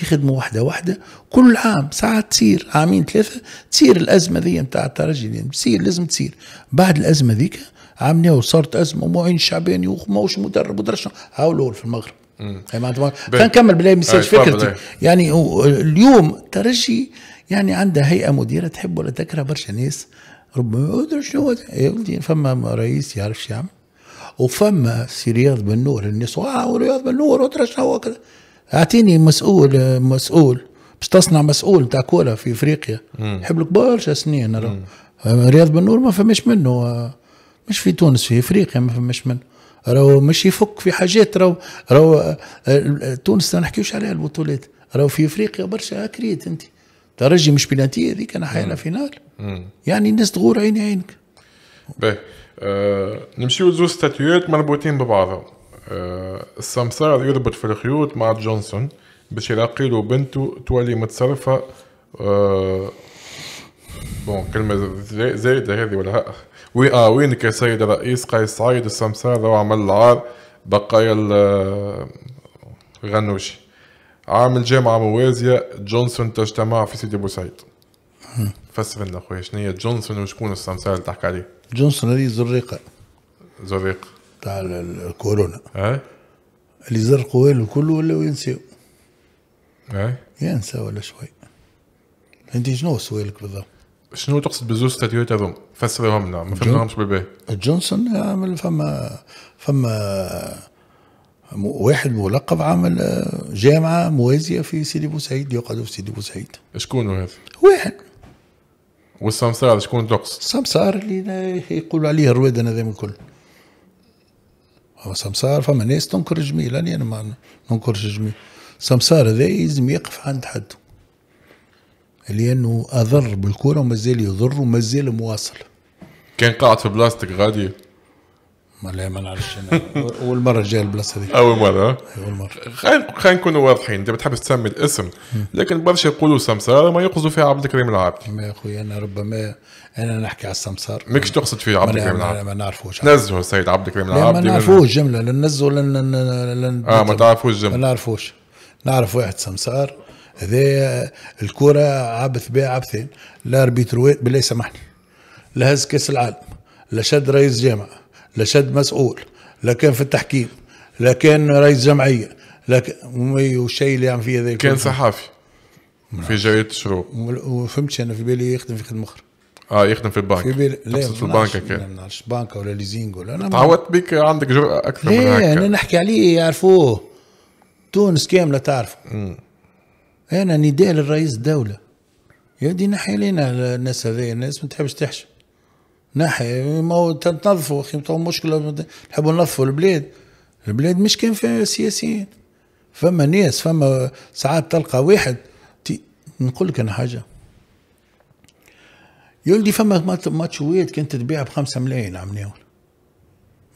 يخدموا واحدة واحدة كل عام ساعات تصير عامين ثلاثة تصير الأزمة ذي نتاع الترجي يعني تصير لازم تصير بعد الأزمة ذيك عامنا وصارت أزمة ومعين شعباني وموش مدرب ودرشنا هاو الأول في المغرب فنكمل بلاي مساج فكرتي إيه. يعني اليوم ترجي يعني عندها هيئه مديره تحب ولا تكره برشا ناس ربما ادري شنو ولدي فما رئيس يعرف شو يعمل وفما سي رياض بن نور الناس واه رياض بن نور ادري شنو كذا اعطيني مسؤول مسؤول باش تصنع مسؤول تاع كوره في افريقيا يحب لك برشا سنين رياض بن نور ما فماش منه مش في تونس في افريقيا ما فماش منه راهو مش يفك في حاجات راهو راهو آه، آه، تونس ما نحكيوش عليها البطولات راهو في افريقيا برشا كريت انت ترجي مش بلانتي هذيك انا حينا فينال يعني الناس تغور عيني عينك باهي أه نمشيو لزوز ستاتيوات مربوطين ببعضهم آه، السمسار يربط في الخيوط مع جونسون باش يلاقي له بنته تولي متصرفه أه بون كلمه زايده هذه ولا وي اه وينك يا سيد الرئيس قيس سعيد السمسار وعمل العار بقايا الغنوشي آه، عام الجامعة موازية جونسون تجتمع في سيدي بوسعيد فسر لنا خويا شنو هي جونسون وشكون السمسار اللي تحكي عليه جونسون هذه زريقة زريقة تاع الكورونا اه اللي زرقوا والو كله ولاو ينساو اه ينسى ولا شوي انت شنو سؤالك بالضبط شنو تقصد بزوز ستاتيوهات هذوما فسرهم لنا ما فهمناهمش بالباهي جونسون عمل فما فما واحد ملقب عمل جامعه موازيه في سيدي بوسعيد يقعدوا في سيدي بوسعيد شكون هذا؟ واحد والسمسار شكون تقصد؟ السمسار اللي يقولوا عليه انا ذا من الكل سمسار فما ناس تنكر الجميل انا ما ننكرش الجميل سمسار هذا يلزم يقف عند حد. لانه اضر بالكوره ومازال يضر ومازال مواصل كان قاعد في بلاستيك غادي ما لا ما نعرفش انا اول مره جاي البلاصه هذيك اول مره اول مره خلينا نكونوا واضحين انت بتحب تسمي الاسم لكن برشا يقولوا سمسار ما يقصدوا فيها عبد الكريم العابد ما يا اخوي انا ربما انا نحكي على السمسار ماكش تقصد فيه عبد الكريم العابد ما نعرفوش نزلوا السيد عبد الكريم العابد ما نعرفوش جمله لا ننزلوا لن اه ما تعرفوش جمله ما نعرفوش نعرف واحد سمسار هذا الكرة عبث بها عبثين لا اربيتروات بالله سامحني لا هز كاس العالم لا شد رئيس جامعة لا شد مسؤول لا كان في التحكيم لا كان رئيس جمعية لا والشيء اللي يعمل فيه هذا كان صحافي في نعم. جريدة الشروق وفهمتش انا في بالي يخدم في خدمة اخرى اه يخدم في البنك في لا في البنك كان ما نعرفش بنكة ولا ليزينغ ولا انا تعودت بك عندك جرأة اكثر من هكا انا نحكي عليه يعرفوه تونس كاملة تعرفه انا نداء للرئيس الدوله يا دي ناحيه لينا الناس هذيا الناس ما تحبش تحشم ناحيه ما هو تنظفوا اخي مشكله نحبوا ننظفوا البلاد البلاد مش كان فيها سياسيين فما ناس فما ساعات تلقى واحد نقول لك انا حاجه يقول لي فما ماتشوات كانت تبيع بخمسة ملايين عم ناول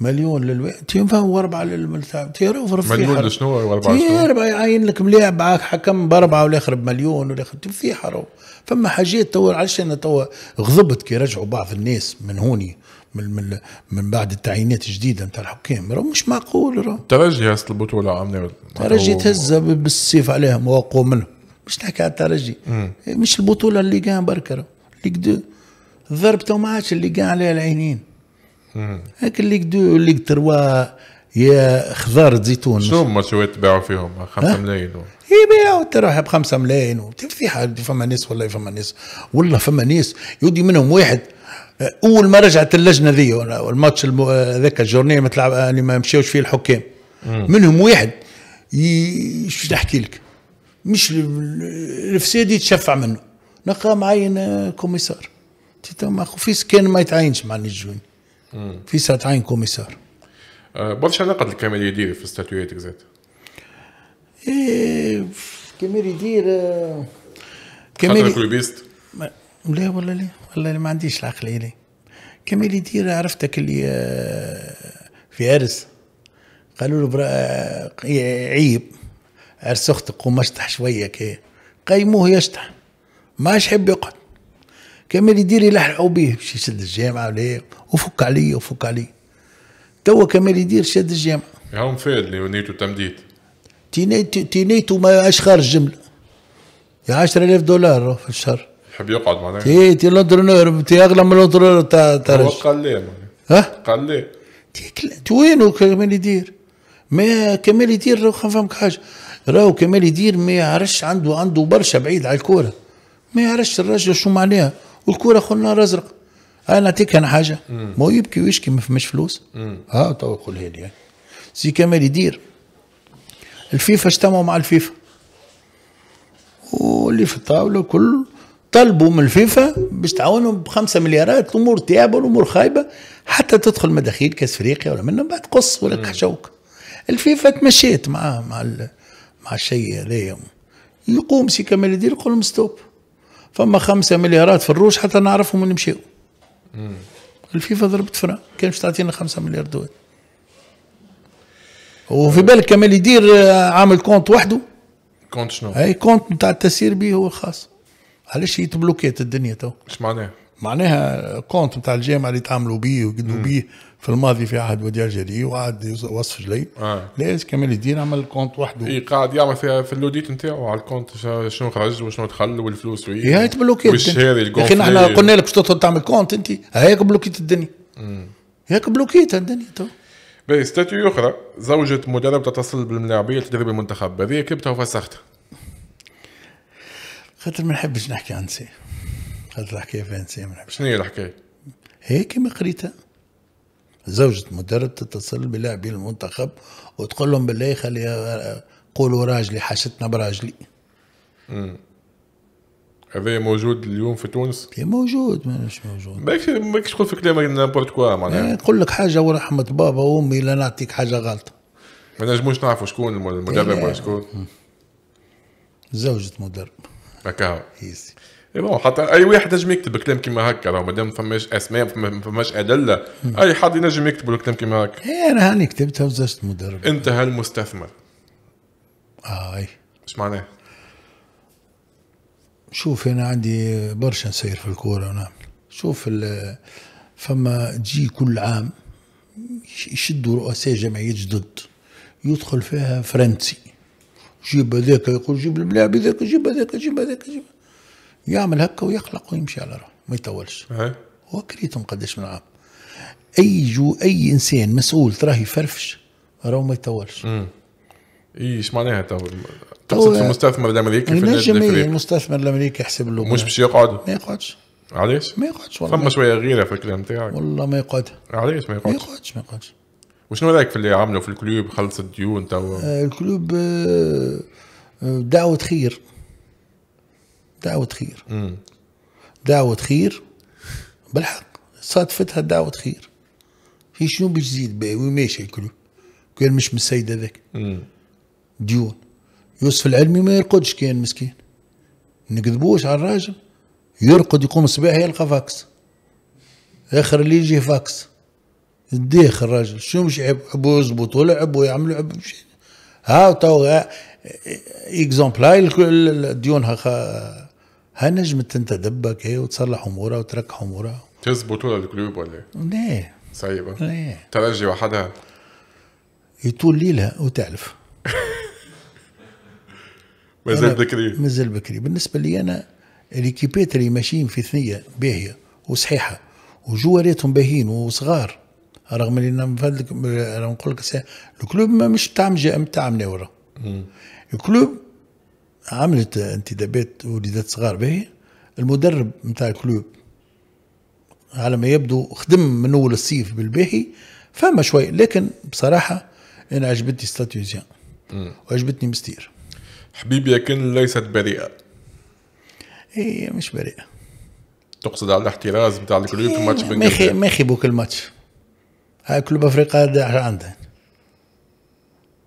مليون للوقت تنفهم واربعه للملتعب تعرف رفيح مليون لشنو واربعه شنو؟ اربعه يعين لك ملاعب معاك حكم باربعه والاخر بمليون والاخر في حرام فما حاجات تو علاش انا تو غضبت كي رجعوا بعض الناس من هوني من من من بعد التعيينات الجديده نتاع الحكام راه مش معقول راه الترجي هزت البطوله عامله ترجي تهز بالسيف عليهم وقوا منهم مش نحكي على الترجي مش البطوله اللي كان بركه اللي قد ضربته ما عادش اللي كان عليها العينين هاك اللي دو اللي تروا يا خضار زيتون شو هما شو يتباعوا فيهم 5 ملايين يبيعوا تروح ب 5 ملايين في حال فما ناس والله فما ناس والله فما ناس يودي منهم واحد آه، اول ما رجعت اللجنه ذي الماتش آه، ذاك الجورنيه آه، ما تلعب اللي ما مشاوش فيه الحكام منهم واحد ي... شو نحكي لك مش الفساد يتشفع منه نلقى معين كوميسار ما خفيس كان ما يتعاينش مع النجوين في عين كوميسار آه، برشا علاقه الكاميرا يدير في ستاتويتك ذات ايه كاميرا يدير آه، كاميرا كلوبيست لا والله لا والله ما عنديش العقليه لي كاميرا يدير عرفتك اللي آه، في عرس قالوا له برا عيب عرس اختك قماش شويه كي قيموه يشتح ما حب يقعد كمال يدير يلحقوا به باش يسد الجامعه ولا وفك علي وفك علي توا كمال يدير شد الجامعه هاو مفاد ونيتو تمديد تينيتو تينيتو ما اش خارج جمله يا 10000 دولار في الشهر يحب يقعد معناها تي تي لونترونور تي اغلى من لونترونور تاع تاع هو قال لي ها لي تي وينو كمال يدير ما كمال يدير راهو فهمك حاجه راهو كمال يدير ما يعرفش عنده عنده برشا بعيد على الكوره ما يعرفش الراجل شو معناها والكوره خلنا ازرق انا نعطيك انا حاجه ما هو يبكي ويشكي ما فماش فلوس ها تو قولها لي يعني. سي كمال يدير الفيفا اجتمعوا مع الفيفا واللي في الطاوله كل طلبوا من الفيفا باش تعاونهم بخمسة مليارات الامور تعبه والامور خايبه حتى تدخل مداخيل كاس افريقيا ولا من بعد قص ولا كحشوك الفيفا تمشيت مع مع مع الشيء هذايا يقوم سي كمال يدير يقول لهم ستوب فما خمسة مليارات في الروس حتى نعرفهم وين ونمشيو الفيفا ضربت فرا كان باش تعطينا خمسة مليار دول وفي بالك كمال يدير آه، عامل كونت وحده كونت شنو؟ اي كونت نتاع التسيير به هو الخاص علاش تبلوكيت الدنيا تو اش معناها؟ معناها كونت نتاع الجامعه اللي تعاملوا به وقدموا به في الماضي في عهد وديع جري وعهد وصف جليل آه. ليش كمال الدين عمل كونت وحده اي قاعد يعمل في, في اللوديت نتاعو على الكونت شنو خرج وشنو دخل والفلوس وي هاي تبلوكيت يا لكن احنا قلنا لك باش تدخل تعمل كونت انت هيك بلوكيت الدنيا هيك بلوكيت الدنيا تو باهي ستاتيو اخرى زوجة مدرب تتصل بالملاعبية لتدريب المنتخب هذه كبتها وفسختها خاطر ما نحبش نحكي عن سي خاطر الحكاية فيها نسي ما نحبش شنو هي الحكاية؟ هيك ما قريتها زوجة مدرب تتصل بلاعبي المنتخب وتقول لهم بالله خلي قولوا راجلي حاشتنا براجلي هذا موجود اليوم في تونس؟ إيه، موجود مش موجود ماكش ماكش تقول في كلام نابورت كوا معناها نقول إيه، لك حاجه ورحمه بابا وامي لا نعطيك حاجه غلطه ما نجموش نعرفوا شكون المدرب إيه، ولا شكون زوجة مدرب هكا بون حتى اي واحد نجم يكتب كلام كيما هكا راه مادام ما فماش اسماء ما فماش ادله اي حد ينجم يكتب كلام كيما هكا انا هاني كتبتها وزرت مدرب انتهى المستثمر آه، اي اش معناه؟ شوف انا عندي برشا نسير في الكوره ونعمل شوف فما تجي كل عام يشدوا رؤساء جمعيات جدد يدخل فيها فرنسي جيب هذاك يقول جيب الملاعب هذاك جيب هذاك جيب هذاك جيب يعمل هكا ويخلق ويمشي على روحه ما يطولش هو كريتهم قداش من عام اي جو اي انسان مسؤول تراه يفرفش راه ما يطولش إيه، ايش معناها تقصد في المستثمر الامريكي في إيه؟ المستثمر الامريكي يحسب له مش باش يقعد ما يقعدش علاش؟ ما يقعدش والله فما شويه غيره في الكلام نتاعك والله ما يقعد علاش ما يقعدش؟ ما يقعدش ما يقعدش وشنو رايك في اللي عملوا في الكلوب خلص الديون تو آه، الكلوب آه، آه، دعوة خير دعوة خير دعوة خير بالحق صادفتها دعوة خير هي شنو بجزيد بي وماشي ياكلوا كان مش من السيد هذاك ديون يوسف العلمي ما يرقدش كان مسكين نكذبوش على الراجل يرقد يقوم الصباح يلقى فاكس اخر اللي يجي فاكس الديخ الراجل شنو مش يحبوا يزبطوا لعبوا يعملوا يحبوا ها تو اكزومبل آه، آه، آه، هاي الديون هنجم تنتدبك ايه وتصلح امورها وتركح امورها تزبط ولا للكلوب ولا ايه؟ ليه صعيبة ليه ترجي وحدها يطول ليلها وتعلف مازال بكري مازال بكري بالنسبة لي أنا الإكيبات اللي ماشيين في ثنية باهية وصحيحة وجواراتهم باهيين وصغار رغم اللي انا نقول لك الكلوب مش تاع مجا تاع مناوره الكلوب عملت انتدابات وليدات صغار باهي المدرب نتاع الكلوب على ما يبدو خدم من اول الصيف بالباهي فما شوي لكن بصراحه انا عجبتني ستاتيوزيان وعجبتني مستير حبيبي لكن ليست بريئه هي إيه، مش بريئه تقصد على الاحتراز نتاع الكلوب في ماتش ماخي ما بوك الماتش هاي كلوب افريقيا عندها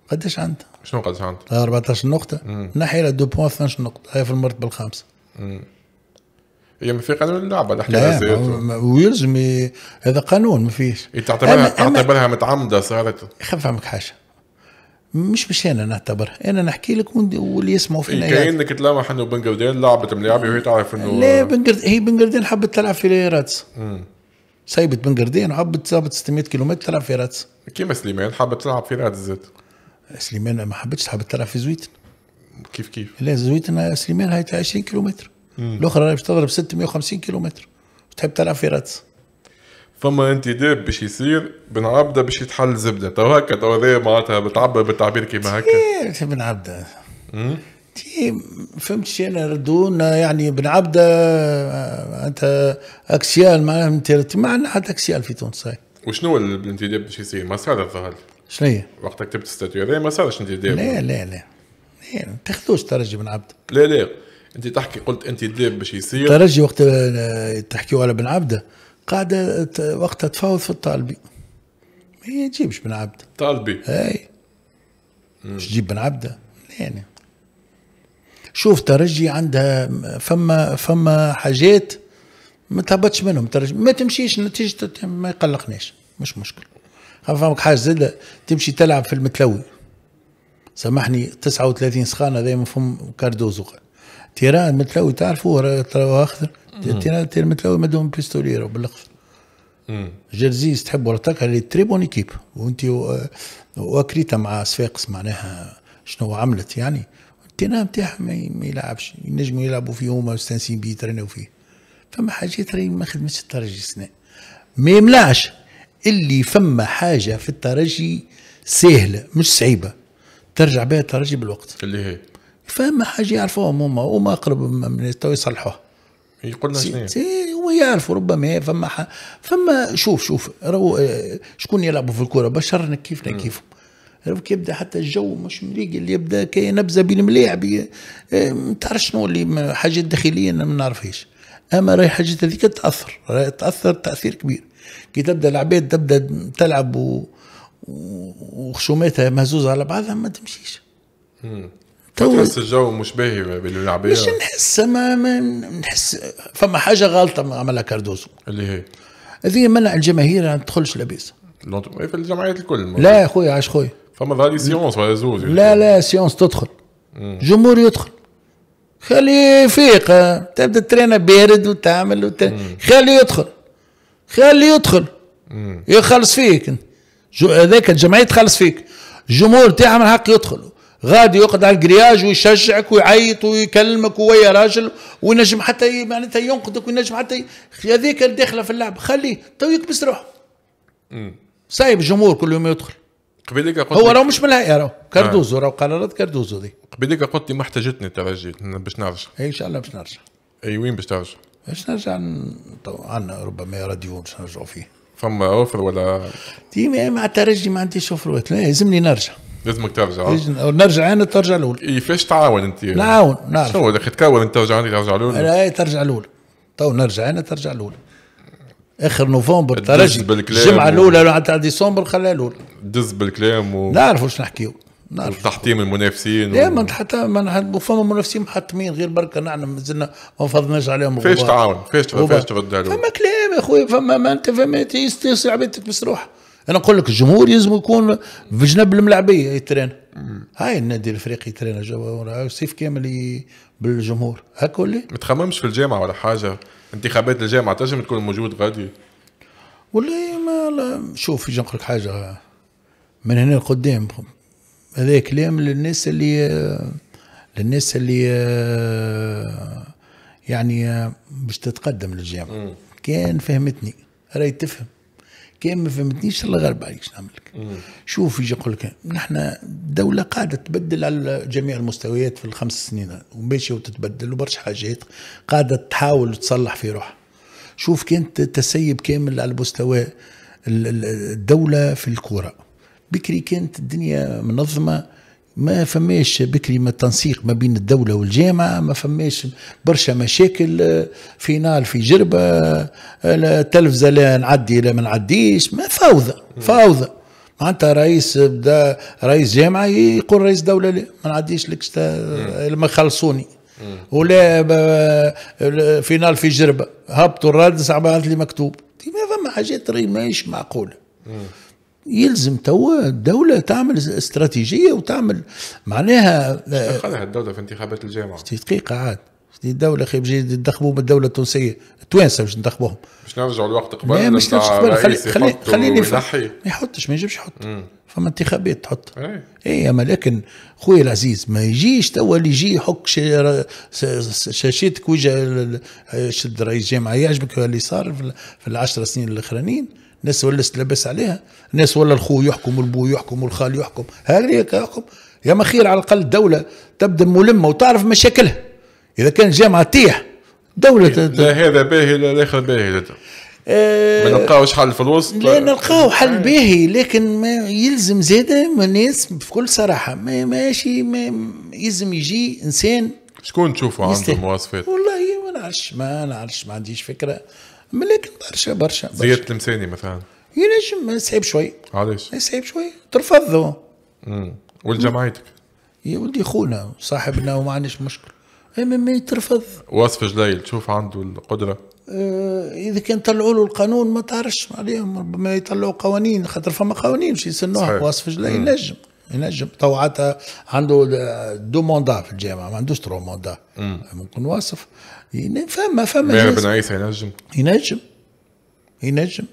قداش عندها شنو نقص كانت؟ 14 نقطة نحي لها دو بوان 12 نقطة هي في المرتبة الخامسة إيه، هي ما في قانون اللعبه لا زيت ويلزم هذا قانون ما فيش إيه، تعتبرها تعتبرها متعمده صارت خف عمك حاجه مش مش انا نعتبرها انا نحكي لك واللي يسمعوا فينا إيه، كانك تلامح انه بن قردين لعبت ملاعبي وهي تعرف انه لا بن هي بن قردين حبت تلعب في راتس سايبت بن قردين وحبت 600 كيلومتر تلعب في راتس كيما سليمان حبت تلعب في راتس زيت سليمان ما حبتش تحب تلعب في زويتن كيف كيف لا زويتن سليمان هاي 20 كيلومتر الاخرى باش تضرب 650 كيلومتر تحب تلعب في راتس فما انتداب باش يصير بن عبده باش يتحل زبده تو هكا تو معناتها بتعبر بالتعبير كيما هكا بن عبده فهمتش انا ردونا يعني بن عبده انت اكسيال معناها معنا حتى اكسيال في تونس وشنو الانتداب باش يصير ما هذا الظهر شنو هي؟ وقت كتبت الستاتيو هذا ما صارش انت دير لا لا لا ما تاخذوش ترجي بن عبد لا لا انت تحكي قلت انت ديب باش يصير ترجي وقت آه، تحكيوا على بن عبده قاعده آه، وقتها تفاوض في الطالبي ما يجيبش بن عبده طالبي اي مش تجيب بن عبده يعني شوف ترجي عندها فما فما حاجات ما تهبطش منهم ترجي ما تمشيش نتيجه ما يقلقناش مش مشكل فهمك حاجه زاد تمشي تلعب في المتلوي سامحني 39 سخان هذا من فم كاردوزو تيران المتلوي تعرفوه راه اخضر تيران المتلوي مدهم بيستولي بالاخضر جرزيز تحب ولا تكره اللي تري بون ايكيب وانت واكريتا مع صفاقس معناها شنو عملت يعني التنام تاعها ما يلعبش ينجموا يلعبوا فيه هما مستانسين به يترنوا فيه فما حاجات راهي ما خدمتش الترجي السنه ما يملعش اللي فما حاجه في الترجي سهله مش صعيبه ترجع بها الترجي بالوقت اللي هي فما حاجه يعرفوهم هما وما اقرب من تو يصلحوها يقول لنا شنو هما يعرفوا ربما فما ح... فما شوف شوف رو... آه، شكون يلعبوا في الكوره بشرنا كيفنا كيفهم كيف يبدا حتى الجو مش مليق اللي يبدا كي نبزه بين ملاعب آه، ما تعرفش شنو اللي حاجات داخليه ما نعرفهاش اما راهي حاجات هذيك تاثر تاثر تاثير كبير كي تبدا العباد تبدا تلعب و... وخشوماتها مهزوزه على بعضها ما تمشيش تو تحس الجو مش باهي بالعباد مش نحس ما, ما نحس فما حاجه غلطه عملها كاردوزو اللي هي هذه منع الجماهير ما تدخلش لاباس في الجمعيات الكل لا يا خويا عاش خويا فما ظهر سيونس ولا زوز لا لا سيونس تدخل جمهور يدخل خليه فيق تبدا ترينا بارد وتعمل وت... خليه يدخل خليه يدخل يخلص فيك هذاك الجمعيه تخلص فيك الجمهور تاعها من حق يدخل غادي يقعد على الكرياج ويشجعك ويعيط ويكلمك ويا راجل وينجم حتى معناتها ينقدك وينجم حتى هذيك داخله في اللعب خليه تو يكبس روحه سايب الجمهور كل يوم يدخل قبيلك قلت هو راهو مش من الهيئه راهو آه. كاردوزو راهو قرارات كاردوزو دي قبيلك قلت لي ما احتاجتني ترجيت باش نرجع اي ان شاء الله باش نرجع اي وين باش ترجع باش نرجع عندنا ربما راديو باش نرجعوا فيه فما اوفر ولا ديما مع الترجي ما عنديش اوفر لازمني نرجع لازمك ترجع نرجع انا ترجع الاول كيفاش إيه، تعاون انت؟ نعاون نعرف شو اذا تكون انت ترجع انت ترجع الاول؟ لا ترجع الاول تو نرجع انا ترجع الاول اخر نوفمبر ترجي الجمعه الاولى و... تاع ديسمبر خليها الاول دز بالكلام و... نعرف واش نحكيو نعرف تحطيم المنافسين دائما من حتى من وفما منافسين محطمين غير بركه نحن مازلنا ما فضناش عليهم فاش تعاون فاش فاش ترد فما كلام يا خويا فما ما انت فما تيستيس عبيدتك مسروحه انا نقول لك الجمهور لازم يكون في جنب الملعبيه يترين هاي النادي الافريقي يترين سيف كامل بالجمهور هاك ولا ما تخممش في الجامعه ولا حاجه انتخابات الجامعه تنجم تكون موجود غادي والله ما لا. شوف نقول لك حاجه من هنا لقدام هذا كلام للناس اللي للناس اللي يعني باش تتقدم للجامعه كان فهمتني راهي تفهم كان ما فهمتنيش الله غرب عليك شنو نعمل لك شوف يجي يقول لك نحن الدوله قاعده تبدل على جميع المستويات في الخمس سنين وماشيه وتتبدل وبرشا حاجات قاعده تحاول تصلح في روحها شوف كانت تسيب كامل على مستوى الدوله في الكوره بكري كانت الدنيا منظمه ما فماش بكري ما تنسيق ما بين الدولة والجامعة ما فماش برشا مشاكل آه، فينال في جربة التلفزة لا نعدي لا ما نعديش ما فوضى فوضى معناتها رئيس بدا رئيس جامعة يقول رئيس دولة لا ما نعديش لك ما خلصوني ولا فينال في جربة هبطوا الرادس عبارة لي مكتوب ما فما حاجات ماهيش معقولة يلزم توا الدولة تعمل استراتيجية وتعمل معناها خذها آه، الدولة في انتخابات الجامعة دقيقة عاد الدولة خيب جاي ينتخبوا من الدولة التونسية التوانسة باش ندخبوهم باش نرجعوا لوقت قبل لا مش نرجعوا قبل خلي خليني ما يحطش ما يجيبش يحط فما انتخابات تحط اي اي اما لكن خويا العزيز ما يجيش توا اللي يجي يحك شاشتك وجه شد رئيس جامعه يعجبك اللي صار في العشر سنين الاخرانيين الناس ولا تلبس عليها الناس ولا الخو يحكم والبو يحكم والخال يحكم هكذا يحكم يا ما خير على الاقل الدوله تبدا ملمه وتعرف مشاكلها اذا كان جامعه تيح دوله لا, هذا باهي لا الاخر باهي آه، ما نلقاوش حل في الوسط لا نلقاو حل آه. باهي لكن ما يلزم زاد الناس بكل صراحه ما ماشي ما يلزم يجي انسان شكون تشوفوا عنده مواصفات والله ما نعرفش ما نعرفش ما عنديش فكره ملكن برشا برشا زياد تلمساني مثلا ينجم صعيب شوي علاش؟ صعيب شوي ترفض امم ولجمعيتك يا ولدي خونا صاحبنا وما عندناش مشكل اما ما يترفض وصف جليل تشوف عنده القدره آه اذا كان طلعوا له القانون ما تعرفش عليهم ربما يطلعوا قوانين خاطر فما قوانين باش يسنوها وصف جليل ينجم ينجم تو عنده دو موندا في الجامعه ما عندوش ترو موندا ممكن واصف فما فما بن عيسى ينجم ينجم ينجم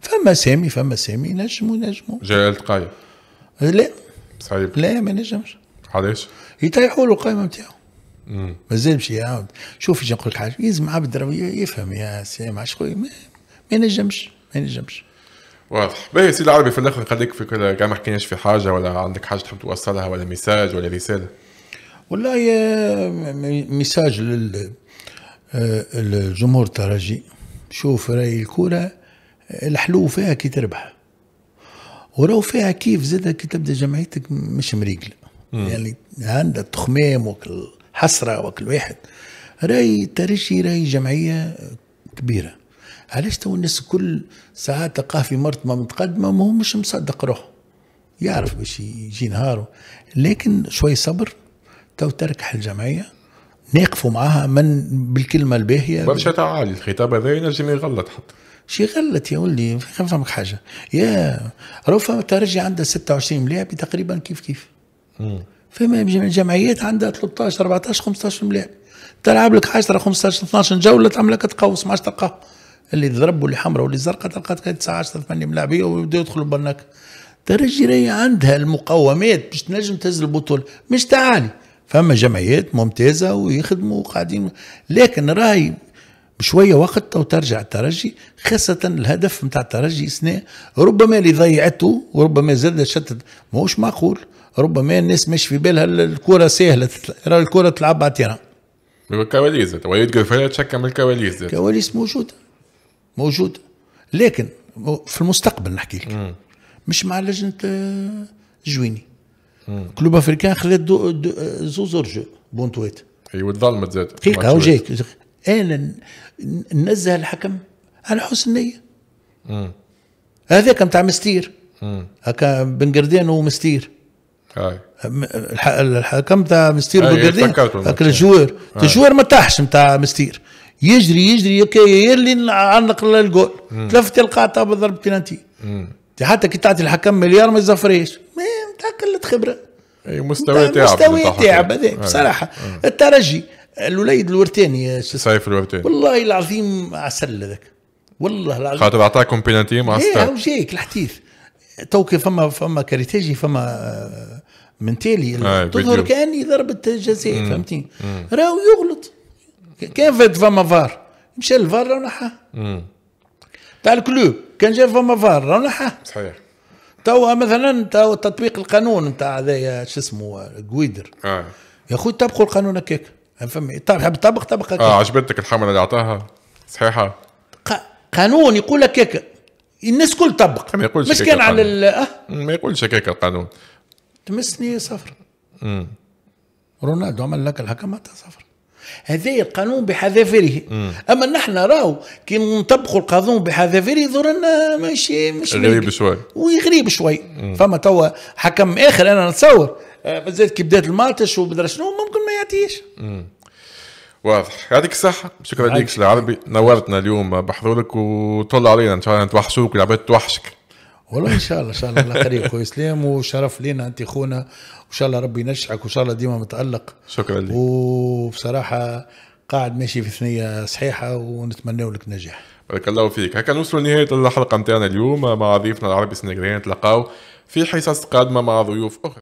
فما سامي فما سامي ينجم وينجموا جلال تقايل لا صعيب لا ما ينجمش علاش؟ يطيحوا له القائمه نتاعو مازال مش يعاود شوف باش نقول لك حاجه يلزم عبد يفهم يا سامي عاش خويا ما ينجمش ما ينجمش واضح باهي سيدي العربي في الاخر خليك في كل ما حكيناش في حاجه ولا عندك حاجه تحب توصلها ولا ميساج ولا رساله والله آه، ميساج لل آه، الجمهور الترجي شوف راي الكرة آه، الحلو فيها كي تربح ولو فيها كيف زاد كي تبدا جمعيتك مش مريقله يعني عندها تخمام وكل حسره وكل واحد راي ترجي راي جمعيه كبيره علاش تو الناس كل ساعات تلقاه في مرتبه متقدمه ما هو مش مصدق روحه يعرف باش يجي نهاره لكن شوي صبر تو تركح الجمعيه ناقفوا معها من بالكلمه الباهيه برشا تعالي الخطاب هذا ينجم يغلط حتى شي غلط يا ولدي فهمك حاجه يا راهو فما ترجي عندها 26 ملاعب تقريبا كيف كيف فما جمعيات عندها 13 14 15 ملاعب تلعب لك 10 15 12 جوله تعمل لك تقوس ما تلقى اللي ضرب واللي حمراء واللي زرقاء تلقى 19 8 ملاعبيه ويبداو يدخلوا برناك ترجي راهي عندها المقومات باش تنجم تهز البطوله مش تعالي فما جمعيات ممتازة ويخدموا وقاعدين لكن راهي بشوية وقت تو ترجع الترجي خاصة الهدف نتاع الترجي سنة ربما اللي ضيعته وربما زاد شتت موش معقول ربما الناس مش في بالها الكرة سهلة راه الكرة تلعب على تيران الكواليس وليد تشكى من الكواليس الكواليس موجودة موجودة لكن في المستقبل نحكي لك مش مع لجنة آه، جويني كلوب افريكان خلات زوز رجو بونتويت اي أيوة، وتظلمت زاد دقيقه هو جايك انا ننزه الحكم على حسن النيه هذاك نتاع مستير هكا بن قردين ومستير هاي الحكم تاع مستير بن قردين هكا الجوار الجوار ما طاحش نتاع مستير يجري يجري يلي عنق الجول تلفت القاطع بضرب بينالتي حتى كي تعطي الحكم مليار ما يزفريش انت خبره اي مستوى تعب مستوى تعب هذاك بصراحه الترجي الوليد الورتاني سيف الورتاني والله العظيم عسل هذاك والله العظيم خاطر اعطاكم بينالتي مع ستار ايه وجايك الحديث توك فما فما كاريتاجي فما آه، من تالي تظهر كاني ضربت جزاء فهمتني راهو يغلط كان فات فما فار مشى الفار راهو نحاه تاع الكلوب كان جا فما فار راهو نحاه صحيح توا مثلا توا تطبيق القانون نتاع هذايا شو اسمه جويدر آه. يا اخوي طبقوا القانون هكاك فهمي طبق طبق طبق اه عجبتك الحمله اللي اعطاها صحيحه قانون يقول هكاك الناس كل طبق ما يقولش مش كان على ال... آه. ما يقولش هكاك القانون تمسني صفر امم رونالدو عمل لك الحكم صفر هذا القانون بحذافيره اما نحن راهو كي نطبقوا القانون بحذافيره ظهرنا ماشي مش غريب شوي وي شوي فما توا حكم اخر انا نتصور آه، بالذات كي بدات الماتش ومدري شنو ممكن ما يعطيش واضح يعطيك الصحة شكرا لك العربي نورتنا اليوم بحضورك وطل علينا ان شاء الله نتوحشوك العباد توحشك والله ان شاء الله ان شاء الله قريب طريق واسلام وشرف لينا انت اخونا وان شاء الله ربي ينشعك وان شاء الله ديما متالق شكرا لك وبصراحه قاعد ماشي في ثنيه صحيحه ونتمنى لك نجاح بارك الله فيك هكا نوصلوا لنهايه الحلقه نتاعنا اليوم مع ضيفنا العربي السنغالي نتلاقاو في حصص قادمه مع ضيوف اخرى